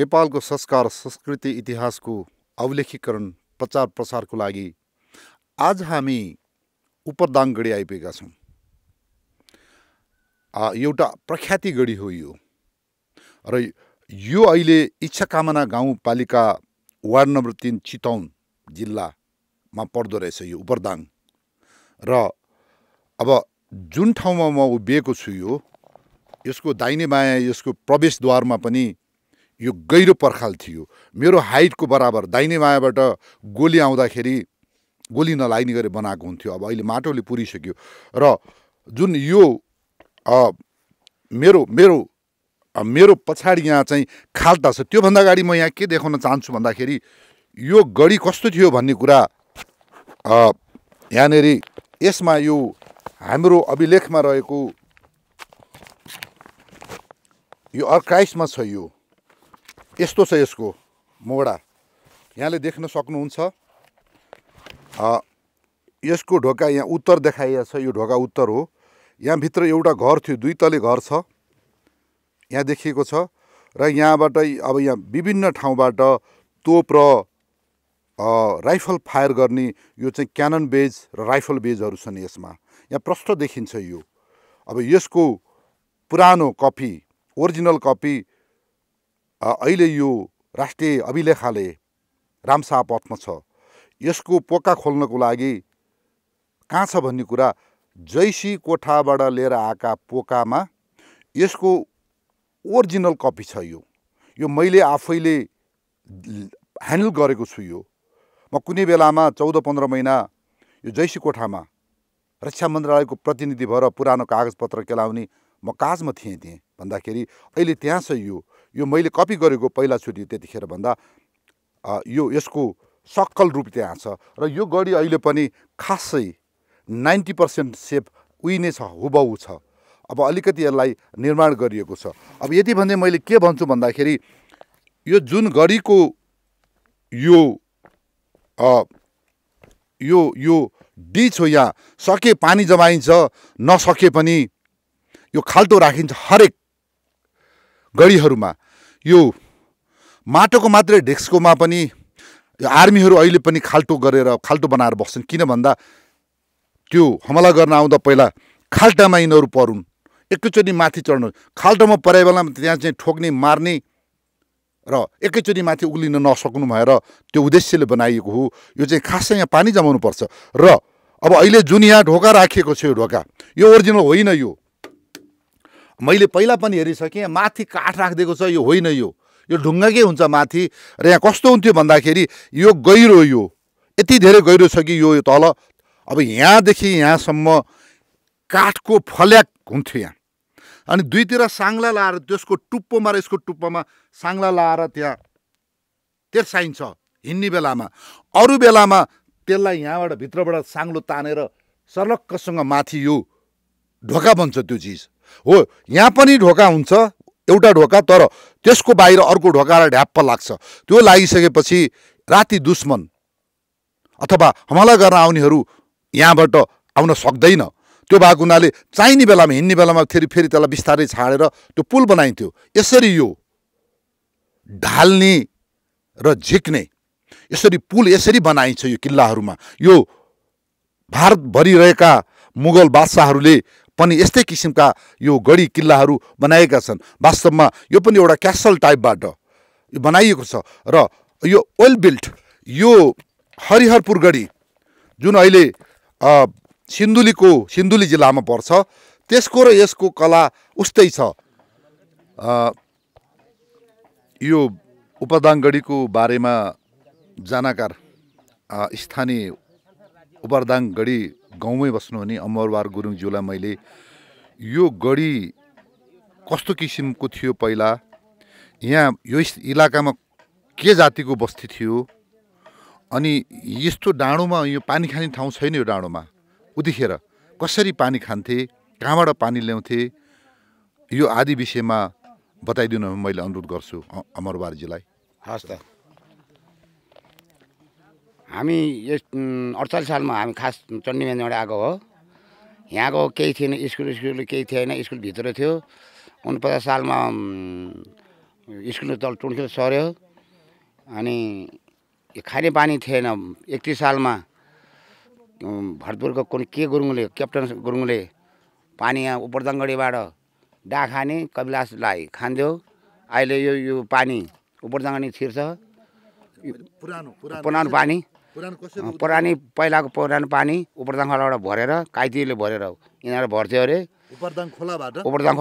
नेपालको संस्कार संस्कृति इतिहासको अवलेखीकरण प्रचार प्रसारको लागि आज हामी उपदाङगढी आइपुगेका छौँ एउटा प्रख्याति गढी हो यो र यो अहिले इच्छा कामना गाउँपालिका वार्ड नम्बर तिन चितौन जिल्लामा पर्दो रहेछ यो उपरदाङ र अब जुन ठाउँमा म उभिएको छु यो यसको दाहिने बायाँ यसको प्रवेशद्वारमा पनि यो गहिरो पर्खाल थियो मेरो हाइटको बराबर दाहिने मायाबाट गोली आउँदाखेरि गोली नलाग्ने गरी बनाएको हुन्थ्यो अब अहिले माटोले पुरिसक्यो र जुन यो आ, मेरो मेरो आ, मेरो पछाडि यहाँ चाहिँ खाल्टा छ त्योभन्दा अगाडि म यहाँ के देखाउन चाहन्छु भन्दाखेरि यो गढी कस्तो थियो भन्ने कुरा यहाँनिर यसमा यो हाम्रो अभिलेखमा रहेको यो अर्काइसमा छ यो यस्तो छ यसको मोडा यहाँले देख्न सक्नुहुन्छ यसको ढोका यहाँ उत्तर देखाइएको छ यो ढोका उत्तर हो यहाँभित्र एउटा घर थियो दुई तले घर छ यहाँ देखिएको छ र यहाँबाट अब यहाँ विभिन्न ठाउँबाट तोप र राइफल फायर गर्ने यो चाहिँ क्यानन बेज र राइफल बेजहरू छन् यसमा यहाँ प्रष्ट देखिन्छ यो अब यसको पुरानो कपी ओरिजिनल कपी अहिले यो राष्ट्रिय अभिलेखालय रामसा पथमा छ यसको पोका खोल्नको लागि कहाँ छ भन्ने कुरा जैसी कोठाबाट लिएर आएका पोकामा यसको ओरिजिनल कपी छ यो यो मैले आफैले ह्यान्डल गरेको छु यो म कुनै बेलामा चौध पन्ध्र महिना यो जैसी कोठामा रक्षा मन्त्रालयको प्रतिनिधि भएर पुरानो कागजपत्र केलाउने म काजमा थिएँ थिएँ भन्दाखेरि अहिले त्यहाँ छ यो यो मैले कपी गरेको पहिलाचोटि त्यतिखेर भन्दा यो यसको सक्कल रूप त्यहाँ छ र यो गढी अहिले पनि खासै नाइन्टी पर्सेन्ट सेप उही नै छ हुबहु छ अब अलिकति यसलाई निर्माण गरिएको छ अब यति भन्दै मैले के भन्छु भन्दाखेरि यो जुन गढीको यो आ, यो यो डिच हो यहाँ सके पानी जमाइन्छ नसके पनि यो खाल्टो राखिन्छ हरेक गढीहरूमा यो माटोको मात्रै डेस्कोमा पनि यो आर्मीहरू अहिले पनि खाल्टो गरेर खाल्टो बनाएर बस्छन् किन भन्दा त्यो हमला गर्न आउँदा पहिला खाल्टामा यिनीहरू परुन् एकैचोटि माथि चढ्नु खाल्टोमा परे बेलामा त्यहाँ चाहिँ ठोक्ने मार्ने र एकैचोटि माथि उग्लिन नसक्नु भएर त्यो उद्देश्यले बनाइएको हो यो चाहिँ खासै यहाँ पानी जमाउनुपर्छ र अब अहिले जुन यहाँ ढोका राखिएको छ यो ढोका यो ओरिजिनल होइन यो मैले पहिला पनि हेरिसकेँ माथि काठ राखिदिएको छ यो होइन यो यो ढुङ्गाकै हुन्छ माथि र यहाँ कस्तो हुन्थ्यो भन्दाखेरि यो गहिरो यो यति धेरै गहिरो छ कि यो तल अब यहाँदेखि यहाँसम्म काठको फल्याक हुन्थ्यो यहाँ अनि दुईतिर साङ्ला लाएर त्यसको टुप्पोमा र यसको टुप्पोमा साङ्ला लाएर त्यहाँ तेर्साइन्छ हिँड्ने बेलामा अरू बेलामा त्यसलाई यहाँबाट भित्रबाट साङ्लो तानेर सर्लक्कसँग माथि यो ढोका बन्छ त्यो चिज हो यहाँ पनि ढोका हुन्छ एउटा ढोका तर त्यसको बाहिर अर्को ढोका र ढ्याप्प लाग्छ त्यो लागिसकेपछि राति दुश्मन अथवा हमला गर्न आउनेहरू यहाँबाट आउन सक्दैन त्यो भएको हुनाले चाहिने बेलामा हिँड्ने बेलामा फेरि फेरि त्यसलाई बिस्तारै छाडेर त्यो पुल बनाइन्थ्यो यसरी यो ढाल्ने र झिक्ने यसरी पुल यसरी बनाइन्छ यो किल्लाहरूमा यो भारतभरि रहेका मुगल बादशाहहरूले पनि यस्तै किसिमका यो गढी किल्लाहरू बनाएका छन् वास्तवमा यो पनि एउटा क्यासल टाइपबाट बनाइएको छ र यो वेल बिल्ट यो हरिहरपुर गढी जुन अहिले सिन्धुलीको सिन्धुली जिल्लामा पर्छ त्यसको र यसको कला उस्तै छ यो उपदाङगढीको बारेमा जानकार स्थानीय उपदाङगढी गाउँमै बस्नुहुने अमरवार गुरुङज्यूलाई मैले यो गढी कस्तो किसिमको थियो पहिला यहाँ यो इलाकामा के जातिको बस्ती थियो अनि यस्तो डाँडोमा यो पानी खाने ठाउँ छैन यो डाँडोमा उतिखेर कसरी पानी खान्थे कहाँबाट पानी ल्याउँथे यो आदि विषयमा बताइदिनु मैले अनुरोध गर्छु अमरवारजीलाई हस् त हामी यस अडचालिस सालमा हामी खास चण्डीगञ्जबाट आएको हो यहाँको केही थिएन स्कुल स्कुल केही थिएन स्कुल भित्र थियो उनपचास सालमा स्कुल तल टुन्खेल सर्यो अनि खाने पानी थिएन एकतिस सालमा भरतपुरको कुन के गुरुङले क्याप्टन गुरुङले पानी यहाँ उपरदाङगढीबाट डा खाने कविलासलाई खान्थ्यो अहिले यो यो पानी उपरदाङगढी छिर्छ पुरानो पुरानो पानी पुरानी पहिलाको पुरानो पानी उपरदाङ खोलाबाट भरेर काइतीले भरेर यिनीहरू भर्थ्यो अरे उपरदाङ खोलाबाट उपरदाङ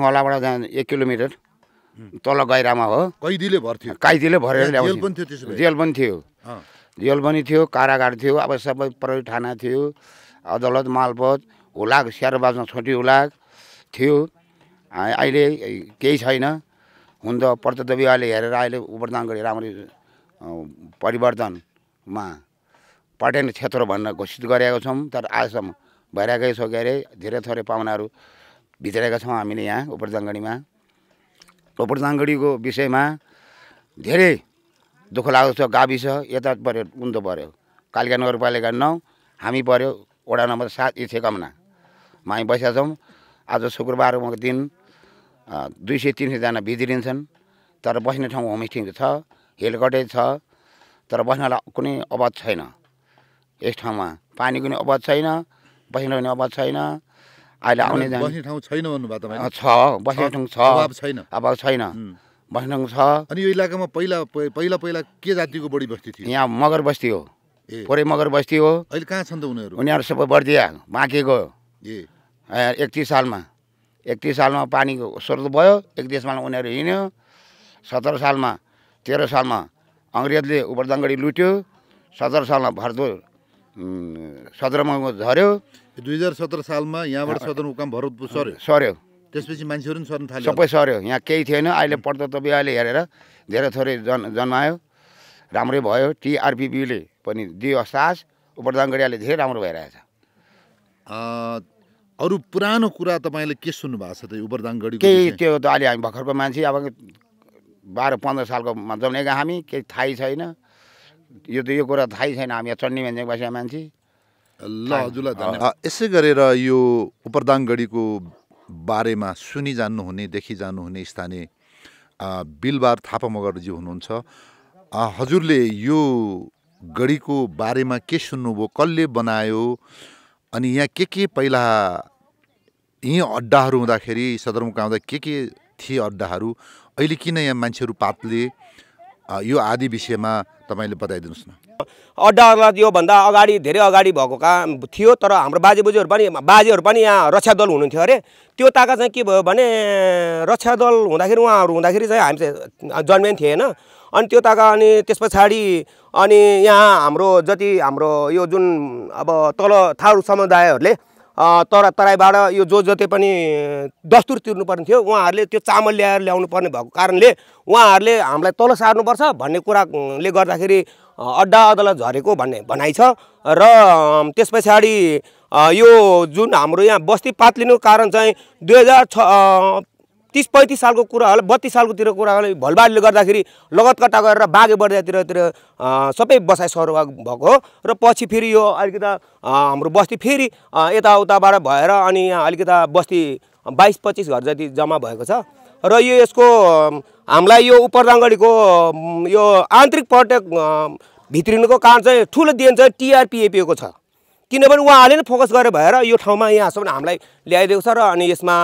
खोलाबाट जहाँ एक किलोमिटर तल गैरामा हो कैदीले भर्थ्यो काइतीले भरेर जेल पनि थियो जेल पनि थियो कारागार थियो अब सबै प्रहरी थाना थियो अदालत मालपत हुलाक बाजमा छोटी हुलाक थियो अहिले केही छैन हुन त प्रत्यदविवाले हेरेर अहिले उपरदाङ गरी राम्ररी परिवर्तनमा पर्यटन क्षेत्र भनेर घोषित गरेका छौँ तर आजसम्म भइरहेकै छ के अरे धेरै थोरै पाहुनाहरू भित्रेका छौँ हामीले यहाँ उपरजाङगढीमा उपरजाङगढीको विषयमा धेरै दुःख लाग्दछ गाविस यता पऱ्यो उन्दो पऱ्यो कालिका नगरपालिका नौ हामी पऱ्यो वडा नम्बर सात इथेकमनामा हामी बसेका छौँ आज शुक्रबारको दिन दुई सय तिन सयजना बिग्रिन्छन् तर बस्ने ठाउँ होमस्टे छ कटेज छ तर बस्नलाई कुनै अभाव छैन यस ठाउँमा पानी कुनै अभाव छैन बस्ने कुनै अभाव छैन अहिले आउने बस्ने ठाउँ छैन छ बस्ने ठाउँ छ अभाव छैन अभाव छैन बस्ने ठाउँ छ अनि यो इलाकामा पहिला पहिला पहिला के जातिको बढी बस्ती थियो यहाँ मगर बस्ती हो पुरै मगर बस्ती हो अहिले कहाँ छन् त उनीहरू उनीहरू सबै बर्दिया बाँकेको ए एकतिस सालमा एकतिस सालमा पानीको स्रोत भयो एकतिस सालमा उनीहरू हिँड्यो सत्र सालमा तेह्र सालमा अङ्ग्रेजले उपरदाङगढी लुट्यो सत्र सालमा भरदो सदरमा झऱ्यो दुई हजार सत्र सालमा यहाँबाट सदरमुकाम भरतपुर सर्यो सर्यो त्यसपछि मान्छेहरू पनि सर्नु थाल्यो सबै सर्यो यहाँ केही थिएन अहिले पढ्दा तपाईँ अहिले हेरेर धेरै थोरै जन् जन्मायो राम्रै भयो टिआरपिबीले पनि दियो सास उपरदाङगढीले धेरै राम्रो भइरहेछ अरू पुरानो कुरा तपाईँले के सुन्नु भएको छ त उपरदाङगढी केही त्यो त अहिले हामी भर्खरको मान्छे अब बाह्र पन्ध्र सालको जन्मेका हामी केही थाहै छैन यो त यो कुरा थाहै छैन हामी यहाँ चण्डी मेन्जेङ बसेका मान्छे ल हजुरलाई यसै गरेर यो उपरदाङगढीको बारेमा सुनिजान्नुहुने देखिजानुहुने स्थानीय बिलबार थापा मगरजी हुनुहुन्छ हजुरले यो गढीको बारेमा के सुन्नुभयो कसले बनायो अनि यहाँ के के पहिला यहीँ अड्डाहरू हुँदाखेरि सदरमुकाम हुँदा के के थिए अड्डाहरू अहिले किन यहाँ मान्छेहरू पातले यो आदि विषयमा तपाईँले बताइदिनुहोस् न अड्डा अदालत योभन्दा अगाडि धेरै अगाडि भएको काम थियो तर हाम्रो बोजूहरू पनि बाजेहरू पनि यहाँ रक्षा दल हुनुहुन्थ्यो अरे त्यो ताका चाहिँ के भयो भने रक्षा दल हुँदाखेरि उहाँहरू हुँदाखेरि चाहिँ हामी चाहिँ जन्मेन थिएन अनि त्यो ताका अनि त्यस पछाडि अनि यहाँ हाम्रो जति हाम्रो यो जुन अब तल थारू समुदायहरूले तर तराईबाट यो जो जति पनि दस्तुर तिर्नुपर्ने थियो उहाँहरूले त्यो चामल ल्याएर ल्याउनु पर्ने भएको कारणले उहाँहरूले हामीलाई तल सार्नुपर्छ भन्ने कुराले गर्दाखेरि अड्डा अदालत झरेको भन्ने भनाइ छ र त्यस पछाडि यो जुन हाम्रो यहाँ बस्ती पातलिनु कारण चाहिँ दुई हजार छ तिस पैँतिस सालको कुरा होला बत्तिस सालकोतिर कुरा होला भलबाडीले गर्दाखेरि लगतकटा गरेर बाघे बर्दियातिरतिर सबै बसाइ सर भएको हो र पछि फेरि यो अलिकति हाम्रो बस्ती फेरि यताउताबाट भएर अनि यहाँ अलिकता बस्ती बाइस पच्चिस घर जति जम्मा भएको छ र यो यसको हामीलाई यो उपरदाङगढीको यो आन्तरिक पर्यटक भित्रिनुको कारण चाहिँ ठुलो देन चाहिँ टिआरपिएपिएको छ किनभने उहाँहरूले नै फोकस गरेर भएर यो ठाउँमा यहाँसम्म हामीलाई ल्याइदिएको छ र अनि यसमा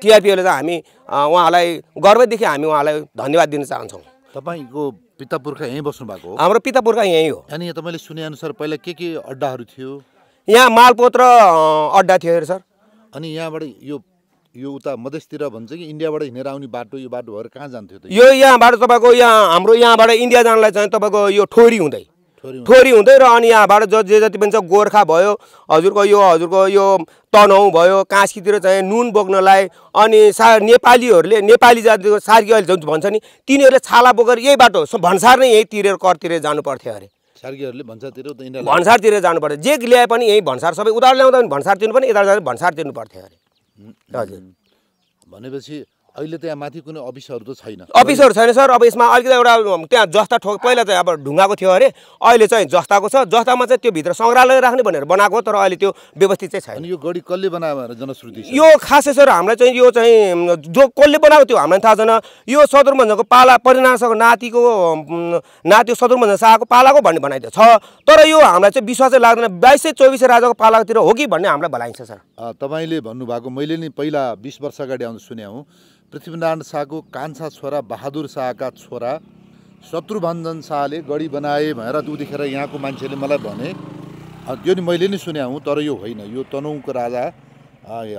टिआरपिओले चाहिँ हामी उहाँलाई गर्वदेखि हामी उहाँलाई धन्यवाद दिन चाहन्छौँ तपाईँको पिता पुर्खा यहीँ बस्नु भएको हो हाम्रो पिता पुर्खा यहीँ हो अनि तपाईँले सुनेअनुसार पहिला के के अड्डाहरू थियो यहाँ मालपोत्र अड्डा थियो अरे सर अनि यहाँबाट यो यो उता मधेसतिर भन्छ कि इन्डियाबाट हिँडेर आउने बाटो यो बाटो भएर कहाँ जान्थ्यो यो यहाँबाट तपाईँको यहाँ हाम्रो यहाँबाट इन्डिया जानलाई चाहिँ तपाईँको यो ठोरी हुँदै थोरी हुँदै र अनि यहाँबाट ज जे जति पनि छ गोर्खा भयो हजुरको यो हजुरको यो तनहु भयो कास्कीतिर चाहिँ नुन बोक्नलाई अनि सा नेपालीहरूले नेपाली जातिको सार्की अहिले जुन भन्छ नि तिनीहरूले छाला बोकेर यही बाटो भन्सार नै यहीँ तिरेर करतिर जानुपर्थ्यो अरे सार्कीहरूले भन्सारतिर भन्सारतिर जानुपर्थ्यो जे ल्याए पनि यहीँ भन्सार सबै उधार ल्याउँदा पनि भन्सार तिर्नु पनि यता भन्सार तिर्नु पर्थ्यो अरे हजुर भनेपछि अहिले त यहाँ माथि कुनै अफिसहरू त छैन अफिसहरू छैन सर अब यसमा अलिकति एउटा त्यहाँ जस्ता ठोक पहिला चाहिँ अब ढुङ्गाको थियो अरे अहिले चाहिँ जस्ताको छ जस्तामा चाहिँ त्यो भित्र सङ्ग्रहालय राख्ने भनेर बनाएको हो तर अहिले त्यो व्यवस्थित चाहिँ छैन यो गडी कसले बनायो भनेर जनश्रुति यो खासै सर हामीलाई चाहिँ यो चाहिँ जो कसले बनाएको त्यो हामीलाई थाहा छैन यो सदरभन्जाको पाला परिणामसँग नातिको नाति सदरभन्जा शाहको पालाको भन्ने भनाइ छ तर यो हामीलाई चाहिँ विश्वासै लाग्दैन बाइस सय राजाको पालातिर हो कि भन्ने हामीलाई भलाइन्छ सर तपाईँले भन्नुभएको मैले नि पहिला बिस वर्ष अगाडि आउँछ सुने हुँ पृथ्वीनारायण शाहको कान्छा छोरा बहादुर शाहका छोरा शत्रुभञ्जन शाहले गढी बनाए भनेर उदेखिखेर यहाँको मान्छेले मलाई भने त्यो नि मैले नै सुने हुँ तर यो होइन यो तनहुँको राजा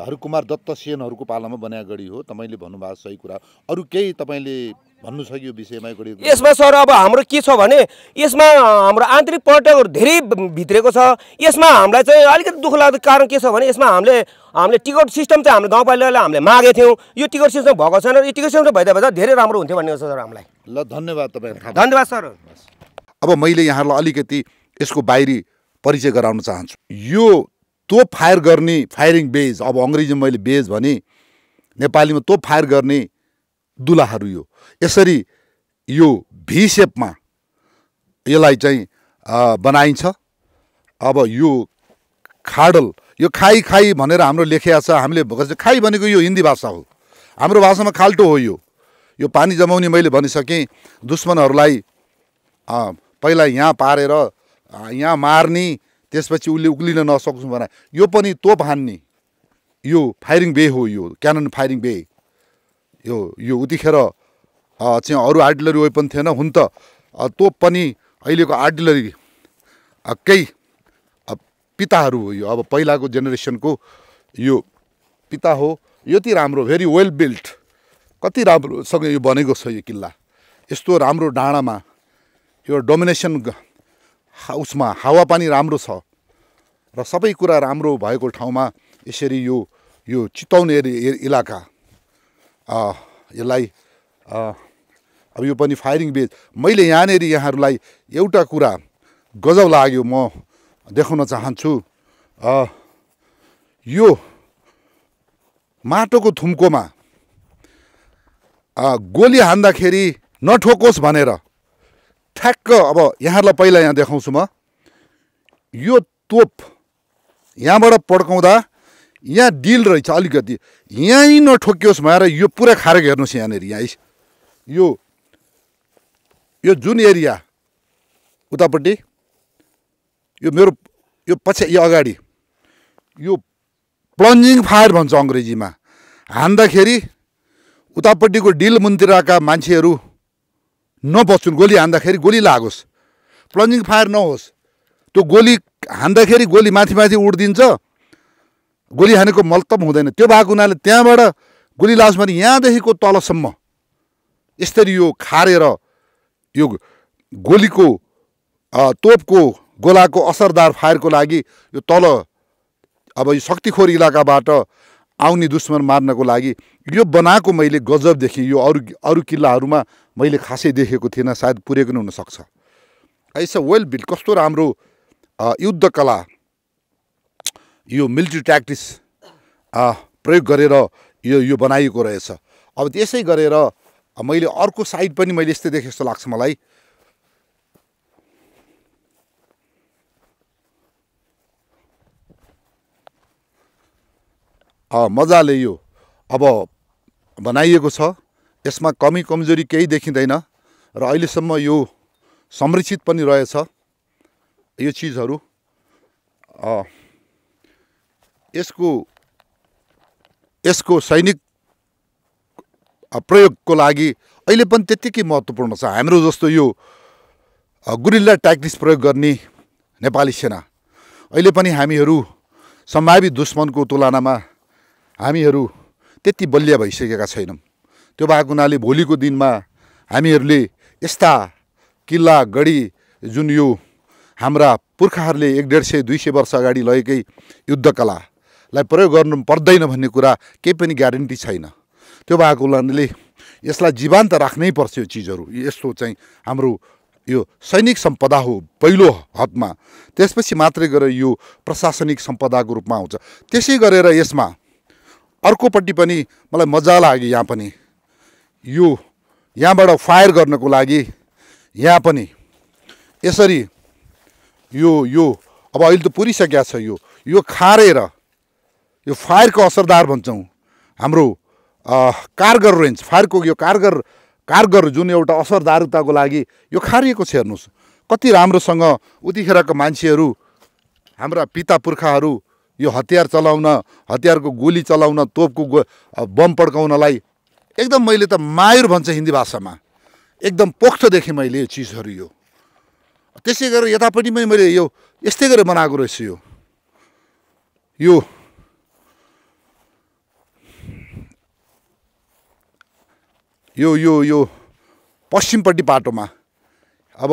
हरिकुमार दत्त सेनहरूको पालामा बनाएको गढी हो तपाईँले भन्नुभएको सही कुरा अरू केही तपाईँले भन्नु छ यो विषयमा यसमा सर अब हाम्रो के छ भने यसमा हाम्रो आन्तरिक पर्यटकहरू धेरै भित्रेको छ यसमा हामीलाई चाहिँ अलिकति दुःख लाग्दो कारण के छ भने यसमा हामीले हामीले टिकट सिस्टम चाहिँ हाम्रो गाउँपालिकाले हामीले मागेको थियौँ यो टिकट सिस्टम भएको छैन यो टिकट सिस्टम भइदिए भए धेरै राम्रो हुन्थ्यो भन्ने छ सर हामीलाई ल धन्यवाद तपाईँ धन्यवाद सर अब मैले यहाँलाई अलिकति यसको बाहिरी परिचय गराउन चाहन्छु यो तोप फायर गर्ने फायरिङ बेज अब अङ्ग्रेजीमा मैले बेज भने नेपालीमा तोप फायर गर्ने दुलाहरू यो यसरी यो भी सेपमा यसलाई चाहिँ बनाइन्छ अब यो खाडल यो खाइ खाइ भनेर हाम्रो लेखिया छ हामीले खाइ भनेको यो हिन्दी भाषा हो हाम्रो भाषामा खाल्टो हो यो यो पानी जमाउने मैले भनिसकेँ दुश्मनहरूलाई पहिला यहाँ पारेर यहाँ मार्ने त्यसपछि उसले उक्लिन नसक्छु भने यो पनि तोप हान्ने यो फायरिङ बे हो यो क्यानन फायरिङ बे यो यो उतिखेर चाहिँ अरू आर्टिलरी वेपन थिएन हुन त तोप पनि अहिलेको आर्टिलरी केही पिताहरू हो यो अब पहिलाको जेनेरेसनको यो पिता हो यति राम्रो भेरी वेल बिल्ट कति राम्रोसँग यो बनेको छ यो किल्ला यस्तो राम्रो डाँडामा यो डोमिनेसन उसमा हावापानी राम्रो छ र सबै कुरा राम्रो भएको ठाउँमा यसरी यो यो चितौन एरि इलाका यसलाई अब यो पनि फायरिङ बेज मैले यहाँनिर यहाँहरूलाई एउटा कुरा गजब लाग्यो म देखाउन चाहन्छु यो माटोको थुम्कोमा गोली हान्दाखेरि नठोकोस् भनेर ठ्याक्क अब यहाँहरूलाई पहिला यहाँ देखाउँछु म यो तोप यहाँबाट पड्काउँदा यहाँ डिल रहेछ अलिकति यहीँ नठोकियोस् भनेर यो पुरा खारेक हेर्नुहोस् यहाँनिर यहाँ यो यो जुन एरिया उतापट्टि यो मेरो यो पछि यो अगाडि यो प्लन्जिङ फायर भन्छ अङ्ग्रेजीमा हान्दाखेरि उतापट्टिको डिल मुन्दिराका मान्छेहरू नबस्छन् गोली हान्दाखेरि गोली लागोस् प्लन्जिङ फायर नहोस् त्यो गोली हान्दाखेरि गोली माथि माथि उडिदिन्छ गोली हानेको मलतम हुँदैन त्यो भएको हुनाले त्यहाँबाट गोली लास भने यहाँदेखिको तलसम्म यसरी यो खारेर यो गोलीको तोपको गोलाको असरदार फायरको लागि यो तल अब यो शक्तिखोर इलाकाबाट आउने दुश्मन मार्नको लागि यो बनाएको मैले गजबदेखि यो अरू अरू किल्लाहरूमा मैले खासै देखेको थिइनँ सायद पुरेको नै हुनसक्छ ऐसा वेल बिल्ड कस्तो राम्रो युद्धकला यो मिलिट्री ट्याक्टिस प्रयोग गरेर यो यो बनाइएको रहेछ अब त्यसै गरेर मैले अर्को साइड पनि मैले यस्तै देखेँ जस्तो लाग्छ मलाई मजाले यो अब बनाइएको छ यसमा कमी कमजोरी केही देखिँदैन र अहिलेसम्म यो संरक्षित पनि रहेछ यो चिजहरू यसको यसको सैनिक प्रयोगको लागि अहिले पनि त्यत्तिकै महत्त्वपूर्ण छ हाम्रो जस्तो यो गुरिल्ला ट्याक्टिस प्रयोग गर्ने नेपाली सेना अहिले पनि हामीहरू सम्भावित दुश्मनको तुलनामा हामीहरू त्यति बलिया भइसकेका छैनौँ त्यो भएको हुनाले भोलिको दिनमा हामीहरूले यस्ता किल्ला गढी जुन यो हाम्रा पुर्खाहरूले एक डेढ सय दुई सय वर्ष अगाडि लगेकै युद्धकला लाई प्रयोग गर्नु पर्दैन भन्ने कुरा केही पनि ग्यारेन्टी छैन त्यो भएको हुनाले यसलाई जीवन्त राख्नै पर्छ यो चिजहरू यस्तो चाहिँ हाम्रो यो सैनिक सम्पदा हो पहिलो हदमा त्यसपछि मात्रै गरेर यो प्रशासनिक सम्पदाको रूपमा आउँछ त्यसै गरेर यसमा अर्कोपट्टि पनि मलाई मजा लाग्यो यहाँ पनि यो यहाँबाट फायर गर्नको लागि यहाँ पनि यसरी यो यो अब अहिले त पुरिसकेको छ यो यो खारेर यो फायरको असरदार भन्छौँ हाम्रो कारगर रेन्ज फायरको यो कारगर कारगर जुन एउटा असरदारताको लागि यो खारिएको छ हेर्नुहोस् कति राम्रोसँग उतिखेरको मान्छेहरू हाम्रा पिता पुर्खाहरू यो हतियार चलाउन हतियारको गोली चलाउन तोपको गो बम पड्काउनलाई एकदम मैले त मायुर भन्छ हिन्दी भाषामा एकदम पोख्त देखेँ मैले यो चिजहरू यो त्यसै गरेर यतापट्टिमै मैले यो यस्तै गरेर बनाएको रहेछु यो यो यो यो यो पश्चिमपट्टि बाटोमा अब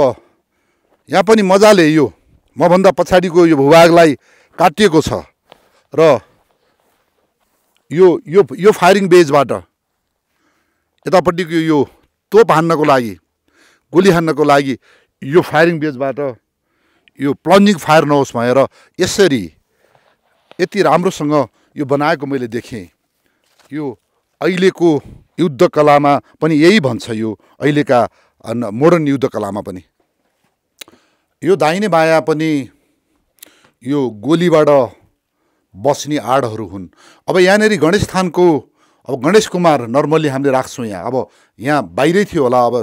यहाँ पनि मजाले यो मभन्दा पछाडिको यो भूभागलाई काटिएको छ र यो यो यो फायरिङ बेजबाट यतापट्टिको यो तोप हान्नको लागि गोली हान्नको लागि यो फायरिङ बेजबाट यो प्लन्जिङ फायर नहोस् भनेर यसरी यति राम्रोसँग यो बनाएको मैले देखेँ यो अहिलेको युद्धकलामा पनि यही भन्छ यो अहिलेका मोडर्न युद्धकलामा पनि यो दाहिने बायाँ पनि यो गोलीबाट बस्ने आडहरू हुन् अब यहाँनिर गणेश थानको अब गणेश कुमार नर्मल्ली हामीले राख्छौँ यहाँ अब यहाँ बाहिरै थियो होला अब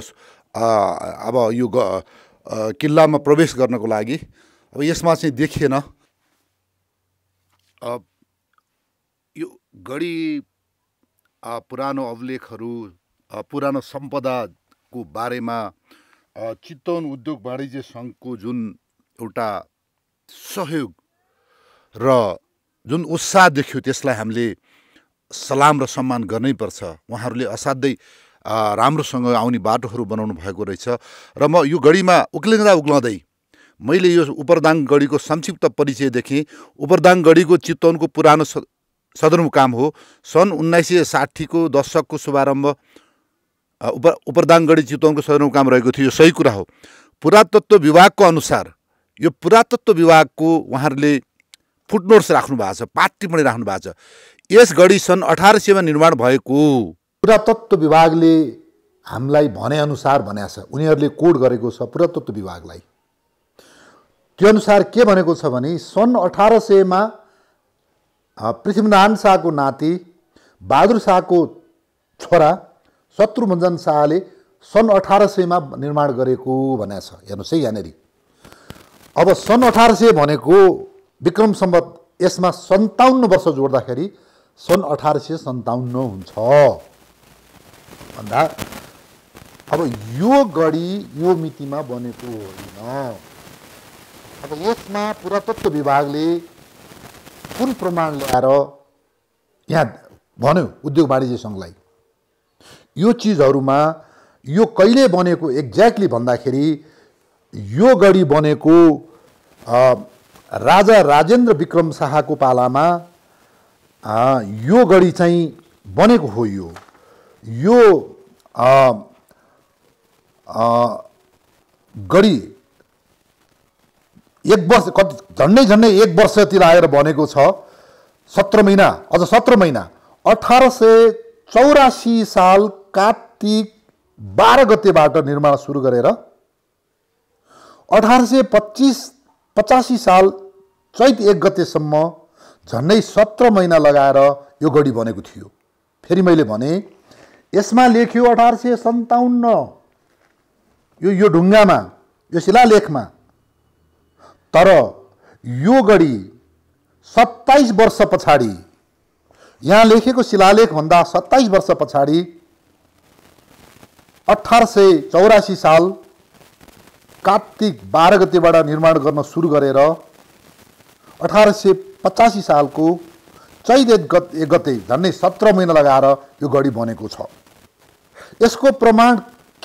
अब यो किल्लामा प्रवेश गर्नको लागि अब यसमा चाहिँ देखिएन यो गढी पुरानो अभिलेखहरू पुरानो सम्पदाको बारेमा चितवन उद्योग वाणिज्य सङ्घको जुन एउटा सहयोग र जुन उत्साह देख्यो त्यसलाई हामीले सलाम र सम्मान गर्नैपर्छ उहाँहरूले असाध्यै राम्रोसँग आउने बाटोहरू बनाउनु भएको रहेछ र म यो गढीमा उक्लिँदा उक्लाउँदै मैले यो उपरदाङ गढीको संक्षिप्त परिचय देखेँ उपरदाङ गढीको चितवनको पुरानो सदरमुकाम हो सन् उन्नाइस सय साठीको दशकको शुभारम्भ उप उपदाङगढी चितवनको सदरमुकाम रहेको थियो यो सही कुरा हो पुरातत्व विभागको अनुसार यो पुरातत्व विभागको उहाँहरूले फुटनोट्स राख्नु भएको छ पनि राख्नु भएको छ यस घडी सन् अठार सयमा निर्माण भएको पुरातत्व विभागले हामीलाई भनेअनुसार भनेको छ उनीहरूले कोड गरेको छ पुरातत्व विभागलाई त्यो अनुसार के भनेको छ भने सन् अठार सयमा पृथ्वीनारायण शाहको नाति बहादुर शाहको छोरा शत्रुभञ्जन शाहले सन् अठार सयमा निर्माण गरेको भनेको छ हेर्नुहोस् है यहाँनिर अब सन् अठार सय भनेको विक्रम सम्बत यसमा सन्ताउन्न वर्ष जोड्दाखेरि सन् अठार सय सन्ताउन्न हुन्छ भन्दा अब यो गढी यो मितिमा बनेको होइन अब यसमा पुरातत्व विभागले कुन प्रमाण ल्याएर यहाँ भन्यो उद्योग वाणिज्य सङ्घलाई यो चिजहरूमा यो कहिले बनेको एक्ज्याक्टली भन्दाखेरि यो गढी बनेको राजा राजेन्द्र विक्रम शाहको पालामा यो गढी चाहिँ बनेको हो यो यो गढी एक वर्ष कति झन्डै झन्डै एक वर्षतिर आएर भनेको छ सत्र महिना अझ सत्र महिना अठार सय चौरासी साल कार्तिक बाह्र गतेबाट निर्माण सुरु गरेर अठार सय पच्चिस पचासी साल चैत एक गतेसम्म झन्डै सत्र महिना लगाएर यो गढी बनेको थियो फेरि मैले भने यसमा लेख्यो अठार सय सन्ताउन्न यो यो ढुङ्गामा यो शिलालेखमा तर यो गढी सत्ताइस वर्ष पछाडि यहाँ लेखेको शिलालेखभन्दा सत्ताइस वर्ष पछाडि अठार सय चौरासी साल कार्तिक बाह्र गतेबाट निर्माण गर्न सुरु गरेर अठार सय पचासी सालको चैत एक गत एक गते झन्डै सत्र महिना लगाएर यो गढी बनेको छ यसको प्रमाण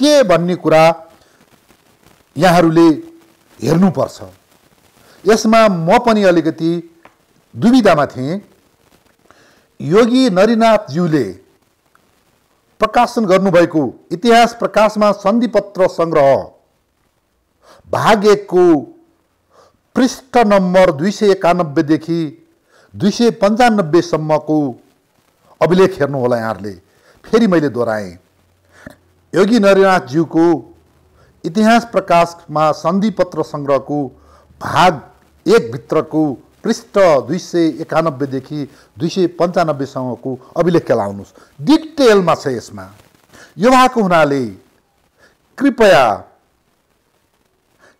के भन्ने कुरा यहाँहरूले हेर्नुपर्छ यसमा म पनि अलिकति दुविधामा थिएँ योगी नरिनाथज्यूले प्रकाशन गर्नुभएको इतिहास प्रकाशमा सन्धिपत्र सङ्ग्रह भाग एकको पृष्ठ नम्बर दुई सय एकानब्बेदेखि दुई सय पन्चानब्बेसम्मको अभिलेख हेर्नुहोला यहाँहरूले फेरि मैले दोहोऱ्याएँ योगी नरिनाथज्यूको इतिहास प्रकाशमा सन्धिपत्र सङ्ग्रहको भाग एकभित्रको पृष्ठ दुई सय एकानब्बेदेखि दुई सय पन्चानब्बेसम्मको अभिलेख केलाउनुहोस् डिटेलमा छ यसमा यो भएको हुनाले कृपया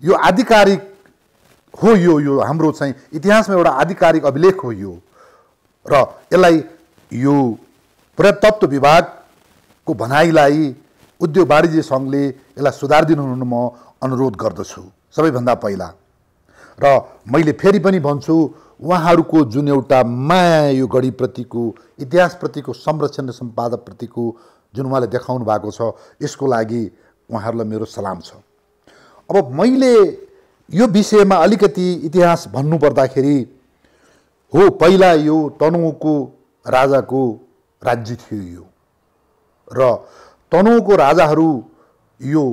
यो आधिकारिक हो यो यो हाम्रो चाहिँ इतिहासमा एउटा आधिकारिक अभिलेख हो यो र यसलाई यो पुरातत्व विभागको भनाइलाई उद्योग वाणिज्य सङ्घले यसलाई सुधार दिनुहुन म अनुरोध गर्दछु सबैभन्दा पहिला र मैले फेरि पनि भन्छु उहाँहरूको जुन एउटा माया यो गढीप्रतिको इतिहासप्रतिको संरक्षण र सम्पादकप्रतिको जुन उहाँले देखाउनु भएको छ यसको लागि उहाँहरूलाई मेरो सलाम छ अब मैले यो विषयमा अलिकति इतिहास भन्नुपर्दाखेरि हो पहिला यो तनहुँको राजाको राज्य थियो यो र तनहुँको राजाहरू यो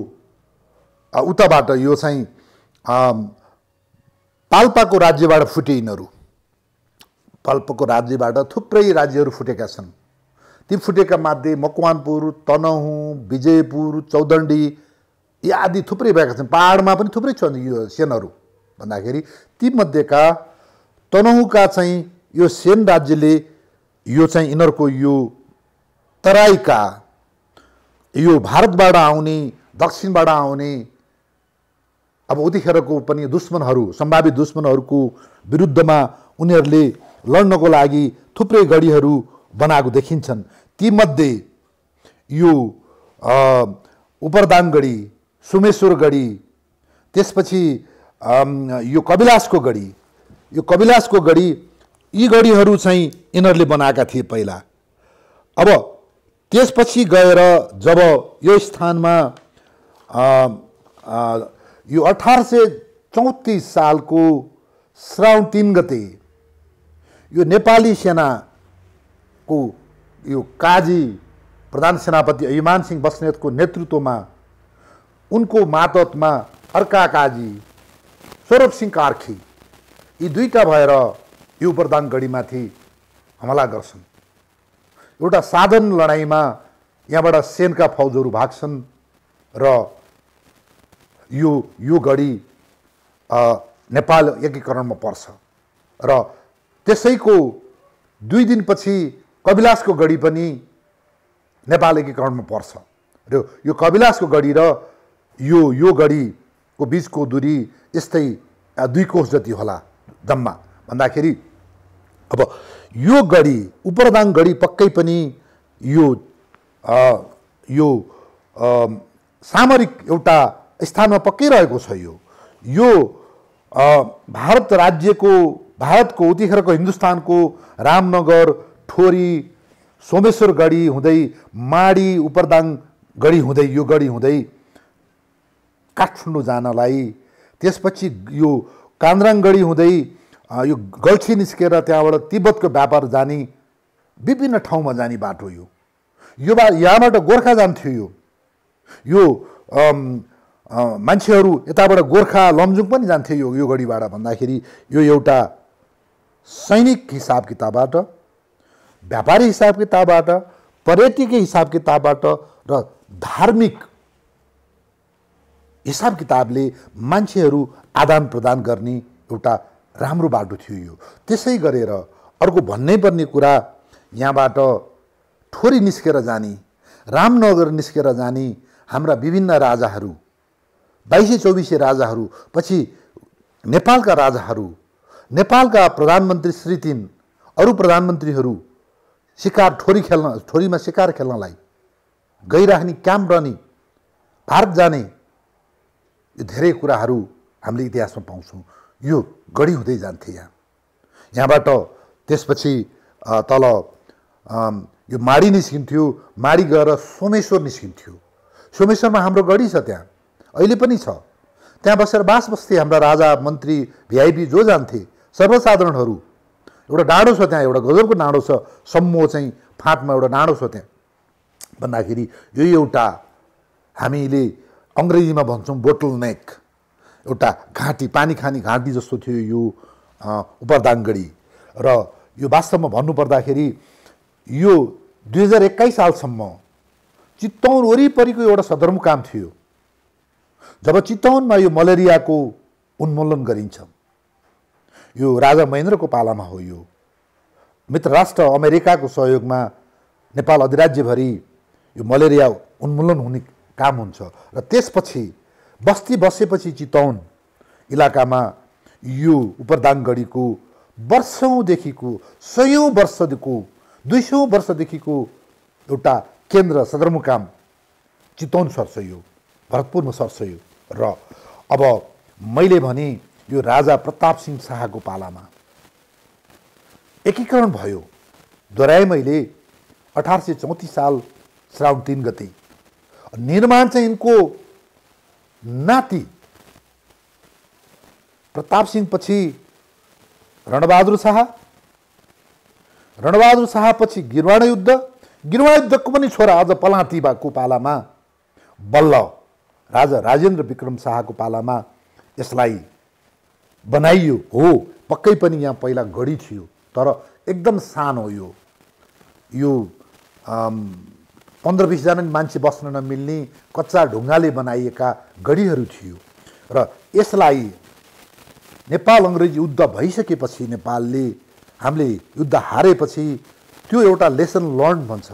उताबाट यो चाहिँ पाल्पाको राज्यबाट फुटे यिनीहरू पाल्पाको राज्यबाट थुप्रै राज्यहरू फुटेका छन् ती फुटेका मध्ये मकवानपुर तनहुँ विजयपुर चौदण्डी यी आदि थुप्रै भएका छन् पाहाडमा पनि थुप्रै छन् यो सेनहरू भन्दाखेरि तीमध्येका तनहुँका चाहिँ यो सेन राज्यले यो चाहिँ यिनीहरूको यो तराईका यो भारतबाट आउने दक्षिणबाट आउने अब उतिखेरको पनि दुश्मनहरू सम्भावित दुश्मनहरूको विरुद्धमा उनीहरूले लड्नको लागि थुप्रै गढीहरू बनाएको देखिन्छन् तीमध्ये यो उपरदाङ गढी सुमेश्वर गढी त्यसपछि यो कविलासको गढी यो कविलासको गढी यी गढीहरू चाहिँ यिनीहरूले बनाएका थिए पहिला अब त्यसपछि गएर जब यो स्थानमा यो अठार सय चौतिस सालको श्रावण तिन गते यो नेपाली सेनाको यो काजी प्रधान सेनापति अभिमान सिंह बस्नेतको नेतृत्वमा उनको मातहतमा अर्का काजी स्वरूप सिंह कार्खी यी दुईवटा भएर यो प्रधानगढीमाथि हमला गर्छन् एउटा साधन लडाइँमा यहाँबाट सेनका फौजहरू भाग्छन् र यो यो घडी नेपाल एकीकरणमा पर्छ र त्यसैको दुई दिनपछि कविलासको गढी पनि नेपाल एकीकरणमा पर्छ र यो कविलासको गढी र यो यो गढीको बिचको दुरी यस्तै दुई कोष जति होला जम्मा भन्दाखेरि अब यो गढी उपरदाङ गढी पक्कै पनि यो आ, यो आ, सामरिक एउटा स्थानमा पक्कै रहेको छ यो यो भारत राज्यको भारतको उतिखेरको हिन्दुस्तानको रामनगर ठोरी सोमेश्वर गढी हुँदै माडी उपरदाङ गढी हुँदै यो गढी हुँदै काठमाडौँ जानलाई त्यसपछि यो कान्द्राङ गढी हुँदै यो गल्छी निस्केर त्यहाँबाट तिब्बतको व्यापार जाने विभिन्न ठाउँमा जाने बाटो यो यो बा यहाँबाट गोर्खा जान्थ्यो यो यो मान्छेहरू यताबाट गोर्खा लमजुङ पनि जान्थे यो यो गढीबाट भन्दाखेरि यो एउटा सैनिक हिसाब किताबबाट व्यापारी हिसाब किताबबाट पर्यटकीय हिसाब किताबबाट र धार्मिक हिसाब किताबले मान्छेहरू आदान प्रदान गर्ने एउटा राम्रो बाटो थियो यो त्यसै गरेर अर्को भन्नै पर्ने कुरा यहाँबाट ठोरी निस्केर जाने रामनगर निस्केर जाने हाम्रा विभिन्न राजाहरू बाइसे चौबिसे राजाहरू पछि नेपालका राजाहरू नेपालका प्रधानमन्त्री श्री तिन अरू प्रधानमन्त्रीहरू सिकार ठोरी खेल्न ठोरीमा सिकार खेल्नलाई गइराख्ने क्याम्प रहने भारत जाने यो धेरै कुराहरू हामीले इतिहासमा पाउँछौँ यो गढी हुँदै जान्थे यहाँ यहाँबाट त्यसपछि तल यो माडी निस्किन्थ्यो माडी गएर सोमेश्वर निस्किन्थ्यो सोमेश्वरमा हाम्रो गढी छ त्यहाँ अहिले पनि छ त्यहाँ बसेर बास बस्थे हाम्रा राजा मन्त्री भिआइपी जो जान्थे सर्वसाधारणहरू एउटा डाँडो छ त्यहाँ एउटा गजलको डाँडो छ सम्मो चाहिँ फाँटमा एउटा डाँडो छ त्यहाँ भन्दाखेरि यो एउटा हामीले अङ्ग्रेजीमा भन्छौँ बोटल नेक एउटा घाँटी पानी खाने घाँटी जस्तो थियो यो उपदाङ्गडी र यो वास्तवमा भन्नुपर्दाखेरि यो दुई हजार एक्काइस सालसम्म चित्तौर वरिपरिको एउटा सदरमुकाम थियो जब चितवनमा यो मलेरियाको उन्मूलन गरिन्छ यो राजा महेन्द्रको पालामा हो यो मित्र राष्ट्र अमेरिकाको सहयोगमा नेपाल अधिराज्यभरि यो मलेरिया उन्मूलन हुने काम हुन्छ र त्यसपछि बस्ती बसेपछि चितौन इलाकामा यो उपरदाङगढीको वर्षौँदेखिको सयौँ वर्षदेखिको दुई सौ वर्षदेखिको एउटा केन्द्र सदरमुकाम चितौन सर्छ यो भरतपुरमा सर्छ यो र अब मैले भने यो राजा प्रताप सिंह शाहको पालामा एकीकरण भयो दोहोऱ्याएँ मैले अठार सय चौतिस साल श्रावण तिन गते निर्माण चाहिँ यिनको नाति प्रताप सिंहपछि रणबहादुर शाह रणबहादुर शाहपछि गिरवाण युद्ध गिरवाण युद्धको पनि छोरा आज पलाँती पालामा बल्ल राजा राजेन्द्र विक्रम शाहको पालामा यसलाई बनाइयो हो पक्कै पनि यहाँ पहिला गढी थियो तर एकदम सानो यो यो पन्ध्र बिसजना मान्छे बस्न नमिल्ने कच्चा ढुङ्गाले बनाइएका गढीहरू थियो र यसलाई नेपाल अङ्ग्रेजी युद्ध भइसकेपछि नेपालले हामीले युद्ध हारेपछि त्यो एउटा लेसन लर्न भन्छ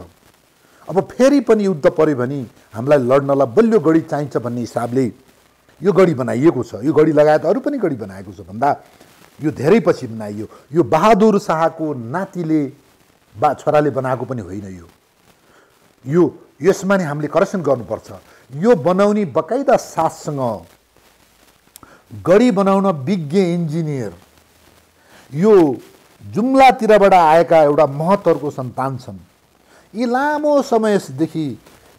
अब फेरि पनि युद्ध पऱ्यो भने हामीलाई लड्नलाई बलियो गढी चाहिन्छ भन्ने हिसाबले यो गढी बनाइएको छ यो गढी लगायत अरू पनि गढी बनाएको छ भन्दा यो धेरै पछि बनाइयो यो बहादुर शाहको नातिले बा छोराले बनाएको पनि होइन यो यो यसमा नै हामीले करेक्सन गर्नुपर्छ यो बनाउने बकाइदा साथसँग गढी बनाउन विज्ञ इन्जिनियर यो जुम्लातिरबाट आएका एउटा महतहरूको सन्तान छन् यी लामो समयदेखि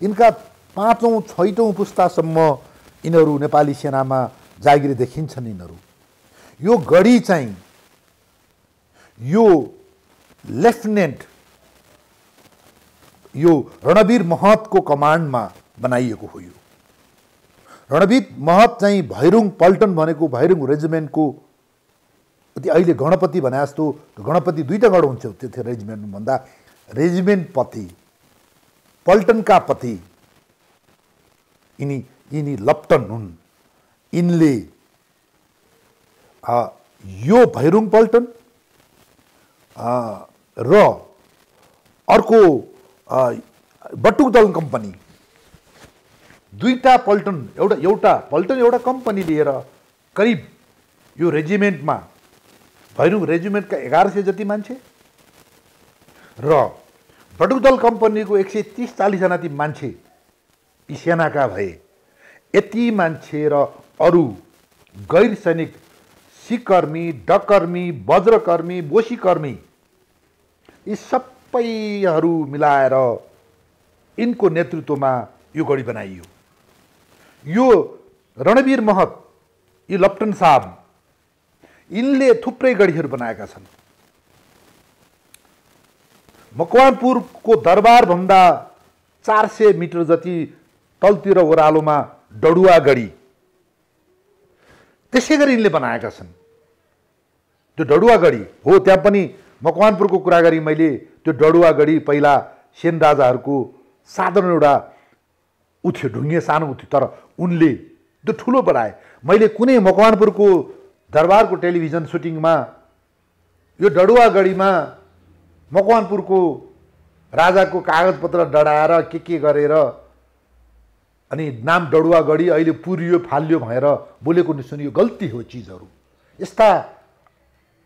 यिनका पाँचौँ छैटौँ पुस्तासम्म यिनीहरू नेपाली सेनामा जागिर देखिन्छन् यिनीहरू यो गढी चाहिँ यो लेफ्टिनेन्ट यो रणवीर महतको कमान्डमा बनाइएको हो यो रणवीर महत चाहिँ भैरुङ पल्टन भनेको भैरुङ रेजिमेन्टको अति अहिले गणपति भने जस्तो गणपति दुईवटा गढ हुन्छ त्यो भन्दा रेजिमेन्ट पति पल्टनका पति यिनी यिनी लप्टन हुन् यिनले यो भैरुङ पल्टन र अर्को बटुक दल कम्पनी दुईवटा पल्टन एउटा एउटा पल्टन एउटा कम्पनी लिएर करिब यो रेजिमेन्टमा भैरुङ रेजिमेन्टका एघार सय जति मान्छे र बडुदल कम्पनीको एक सय तिस चालिसजना ती मान्छे यी सेनाका भए यति मान्छे र अरू गैर सैनिक सिकर्मी डकर्मी वज्रकर्मी बोसीकर्मी यी सबैहरू मिलाएर यिनको नेतृत्वमा यो गढी बनाइयो यो रणवीर महत यी लप्टन साहब यिनले थुप्रै गढीहरू बनाएका छन् मकवानपुरको दरबारभन्दा चार सय मिटर जति तलतिर ओह्रालोमा डडुवागढी त्यसै गरी यिनले बनाएका छन् त्यो डडुवागढी हो त्यहाँ पनि मकवानपुरको कुरा गरी मैले त्यो डडुवागढी पहिला सेन राजाहरूको साधारण एउटा उथ्यो ढुङ्गे सानो उथ्यो तर उनले त्यो ठुलो बनाए मैले कुनै मकवानपुरको दरबारको टेलिभिजन सुटिङमा यो डडुवागढीमा मकवानपुरको राजाको कागजपत्र डढाएर के के गरेर अनि नाम डडुवा गढी अहिले पुरियो फालियो भनेर बोलेको सुनियो गल्ती हो चिजहरू यस्ता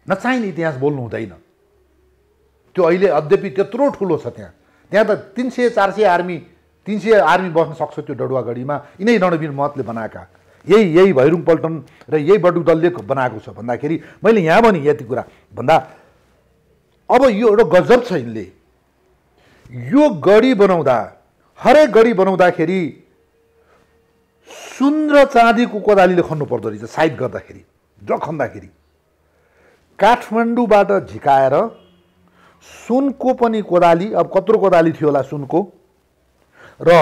नचाहिने इतिहास बोल्नु हुँदैन त्यो अहिले अद्यपि त्यत्रो ठुलो छ त्यहाँ त्यहाँ त तिन सय चार सय आर्मी तिन सय आर्मी बस्न सक्छ त्यो डडुवागढीमा यिनै रणवीर मतले बनाएका यही यही भैरुङ पल्टन र यही बटुक दलले बनाएको छ भन्दाखेरि मैले यहाँ भने यति कुरा भन्दा अब यो एउटा गजब छ यिनले यो गढी बनाउँदा हरेक गढी बनाउँदाखेरि सुन र चाँदीको कोदालीले खन्नु पर्दो रहेछ साइड गर्दाखेरि ज खन्दाखेरि काठमाडौँबाट झिकाएर सुनको पनि कोदाली अब कत्रो कोदाली थियो होला सुनको र